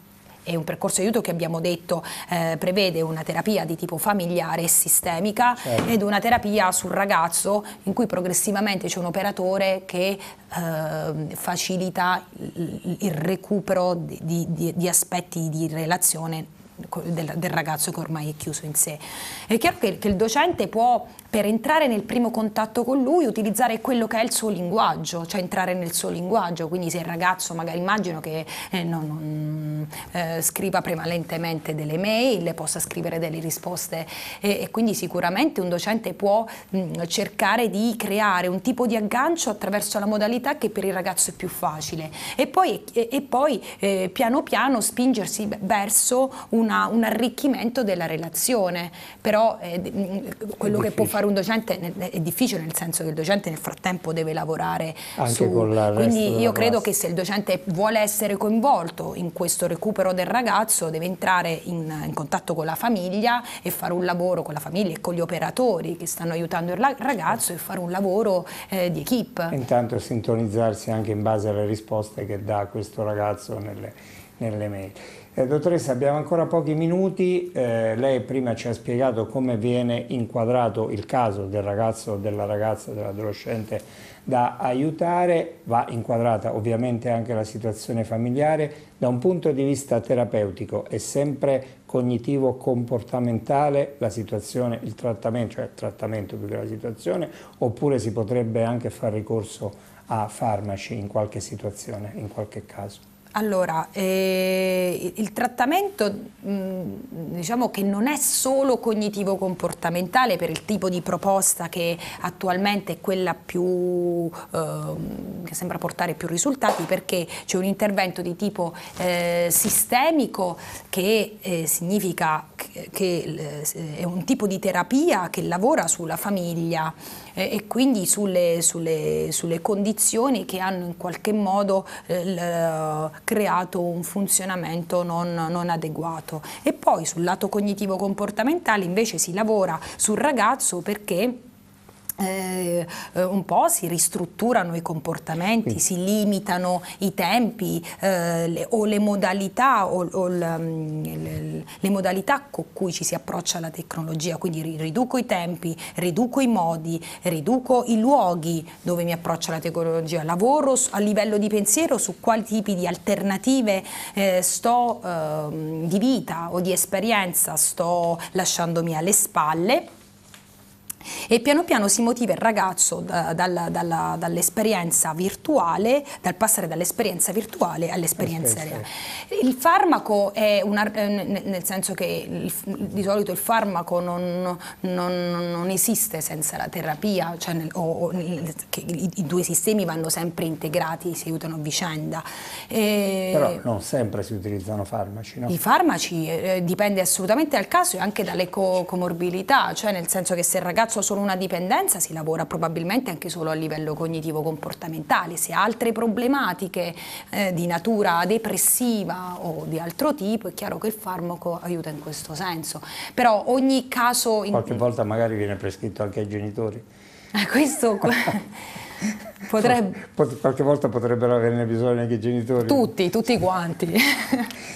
è un percorso di aiuto che abbiamo detto eh, prevede una terapia di tipo familiare e sistemica certo. ed una terapia sul ragazzo in cui progressivamente c'è un operatore che eh, facilita il, il recupero di, di, di aspetti di relazione del, del, ragazzo che ormai è chiuso in sé. È chiaro che, che il docente può per entrare nel primo contatto con lui utilizzare quello che è il suo linguaggio, cioè entrare nel suo linguaggio, quindi se il ragazzo magari immagino che eh, non, eh, scriva prevalentemente delle mail, possa scrivere delle risposte eh, e, quindi sicuramente un docente può mh, cercare di creare un tipo di aggancio attraverso la modalità che per il ragazzo è più facile e poi, e, e poi eh, piano piano spingersi verso una, un arricchimento della relazione, però eh, quello che può fare fare un docente è difficile nel senso che il docente nel frattempo deve lavorare anche su, con la quindi io credo classe. che se il docente vuole essere coinvolto in questo recupero del ragazzo deve entrare in, in, contatto con la famiglia e fare un lavoro con la famiglia e con gli operatori che stanno aiutando il ragazzo e fare un lavoro eh, di equip. Intanto sintonizzarsi anche in base alle risposte che dà questo ragazzo nelle, nelle mail. Eh, dottoressa, abbiamo ancora pochi minuti, eh, lei prima ci ha spiegato come viene inquadrato il caso del ragazzo, della ragazza, dell'adolescente da aiutare, va inquadrata ovviamente anche la situazione familiare, da un punto di vista terapeutico è sempre cognitivo-comportamentale la situazione, il trattamento, cioè il trattamento più che la situazione, oppure si potrebbe anche far ricorso a farmaci in qualche situazione, in qualche caso? Allora, eh, il trattamento mh, mm, diciamo che non è solo cognitivo-comportamentale per il tipo di proposta che attualmente è quella più, eh, che sembra portare più risultati perché c'è un intervento di tipo eh, sistemico che eh, significa che, che eh, è un tipo di terapia che lavora sulla famiglia eh, e quindi sulle, sulle, sulle, condizioni che hanno in qualche modo eh, creato un funzionamento non, non, adeguato. E poi sul lato cognitivo-comportamentale invece si lavora sul ragazzo perché eh, un po' si ristrutturano i comportamenti, Quindi. si limitano i tempi eh, le, o le modalità o, o le, mm, le, le, modalità con cui ci si approccia alla tecnologia. Quindi riduco i tempi, riduco i modi, riduco i luoghi dove mi approccio alla tecnologia, lavoro a livello di pensiero su quali tipi di alternative eh, sto ehm, di vita o di esperienza sto lasciandomi alle spalle e piano piano si motiva il ragazzo da, dalla, dalla, dall'esperienza virtuale, dal passare dall'esperienza virtuale all'esperienza reale. Il farmaco è una, eh, nel senso che il, di solito il farmaco non, non, non esiste senza la terapia, cioè nel, o, o, i, i, due sistemi vanno sempre integrati, si aiutano a vicenda. E Però non sempre si utilizzano farmaci, no? I farmaci eh, dipende assolutamente dal caso e anche dalle co comorbilità, cioè nel senso che se il ragazzo ragazzo ha solo una dipendenza si lavora probabilmente anche solo a livello cognitivo-comportamentale, se ha altre problematiche eh, di natura depressiva o di altro tipo è chiaro che il farmaco aiuta in questo senso, però ogni caso... In... Qualche volta magari viene prescritto anche ai genitori. Questo... Potrebbe... Qualche volta potrebbero averne bisogno anche i genitori. Tutti, tutti quanti.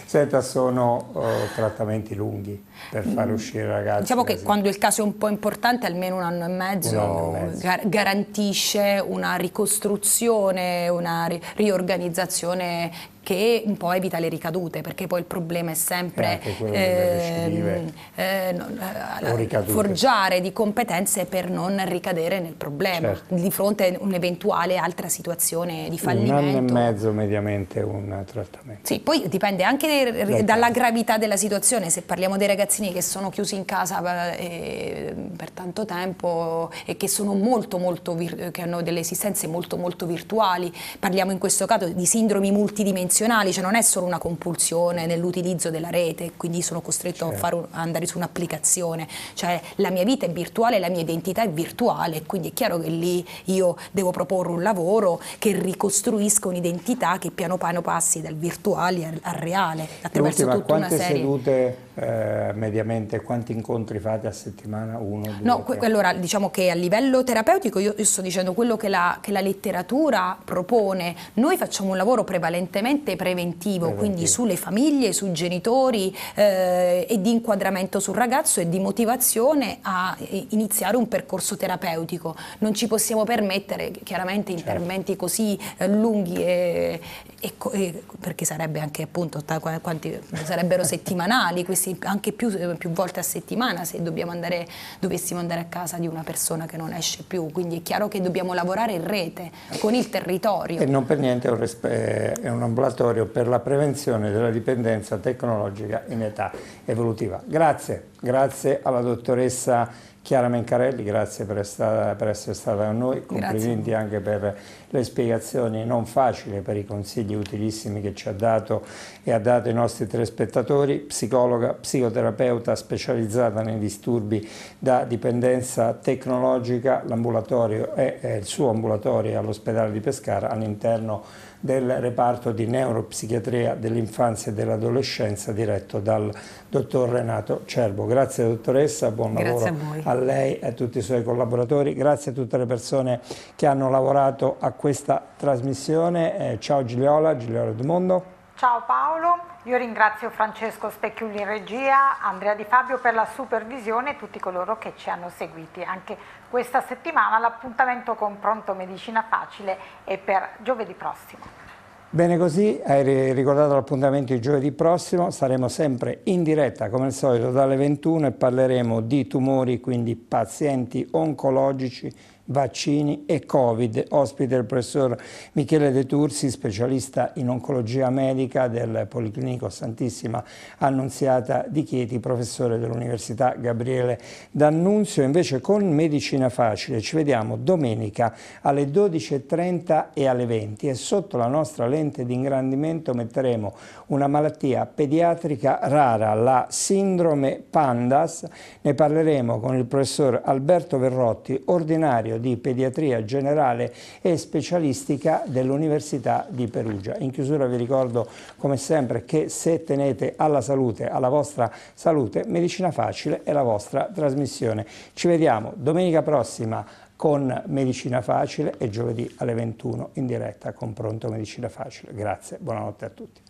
Senta, sono oh, trattamenti lunghi per far mm. uscire i ragazzi. Diciamo che quando il caso è un po' importante, almeno un anno e mezzo, un anno e mezzo. Gar garantisce una ricostruzione, una ri riorganizzazione che un po' evita le ricadute, perché poi il problema è sempre eh, eh, no, forgiare di competenze per non ricadere nel problema certo. di fronte a un'eventuale altra situazione di fallimento. Un anno e mezzo mediamente un trattamento. Sì, poi dipende anche Dai certo. dalla tanti. gravità della situazione, se parliamo dei ragazzini che sono chiusi in casa eh, per tanto tempo e che, molto, molto che hanno delle esistenze molto molto virtuali, parliamo in questo caso di sindromi multidimensionali funzionali, cioè non è solo una compulsione nell'utilizzo della rete, quindi sono costretto certo. a, un, andare su un'applicazione, cioè la mia vita è virtuale, la mia identità è virtuale, quindi è chiaro che lì io devo proporre un lavoro che ricostruisca un'identità che piano piano passi dal virtuale al, al reale attraverso L'ultima, tutta una serie. Sedute eh, mediamente quanti incontri fate a settimana? Uno, due, no, allora diciamo che a livello terapeutico io, io sto dicendo quello che la, che la, letteratura propone, noi facciamo un lavoro prevalentemente preventivo, preventivo. quindi sulle famiglie, sui genitori eh, e di inquadramento sul ragazzo e di motivazione a eh, iniziare un percorso terapeutico, non ci possiamo permettere chiaramente certo. interventi così eh, lunghi e, e, e, perché sarebbe anche appunto quanti, sarebbero settimanali, questi anche più, più, volte a settimana se andare, dovessimo andare a casa di una persona che non esce più, quindi è chiaro che dobbiamo lavorare in rete con il territorio. E non per niente è un ambulatorio per la prevenzione della dipendenza tecnologica in età evolutiva. Grazie, grazie alla dottoressa Chiara Mencarelli, grazie per, esta, per essere stata con noi, complimenti grazie. anche per le spiegazioni non facili, per i consigli utilissimi che ci ha dato e ha dato ai nostri telespettatori, psicologa, psicoterapeuta specializzata nei disturbi da dipendenza tecnologica, l'ambulatorio e il suo ambulatorio all'ospedale di Pescara all'interno di del reparto di neuropsichiatria dell'infanzia e dell'adolescenza diretto dal dottor Renato Cerbo. Grazie dottoressa, buon Grazie lavoro a, a lei e a tutti i suoi collaboratori. Grazie a tutte le persone che hanno lavorato a questa trasmissione. Eh, ciao Giliola, Giliola Dumondo. Ciao Paolo, io ringrazio Francesco Specchiuli in regia, Andrea Di Fabio per la supervisione e tutti coloro che ci hanno seguiti. Anche questa settimana l'appuntamento con Pronto Medicina Facile è per giovedì prossimo. Bene così, hai ricordato l'appuntamento di giovedì prossimo, saremo sempre in diretta come al solito dalle 21 e parleremo di tumori, quindi pazienti oncologici vaccini e Covid. Ospite il professor Michele De Tursi, specialista in oncologia medica del Policlinico Santissima Annunziata di Chieti, professore dell'Università Gabriele D'Annunzio, invece con Medicina Facile. Ci vediamo domenica alle 12.30 e alle 20 e sotto la nostra lente di ingrandimento metteremo una malattia pediatrica rara, la sindrome PANDAS. Ne parleremo con il professor Alberto Verrotti, ordinario ordinario di pediatria generale e specialistica dell'Università di Perugia. In chiusura vi ricordo come sempre che se tenete alla salute, alla vostra salute, Medicina Facile è la vostra trasmissione. Ci vediamo domenica prossima con Medicina Facile e giovedì alle 21 in diretta con Pronto Medicina Facile. Grazie, buonanotte a tutti.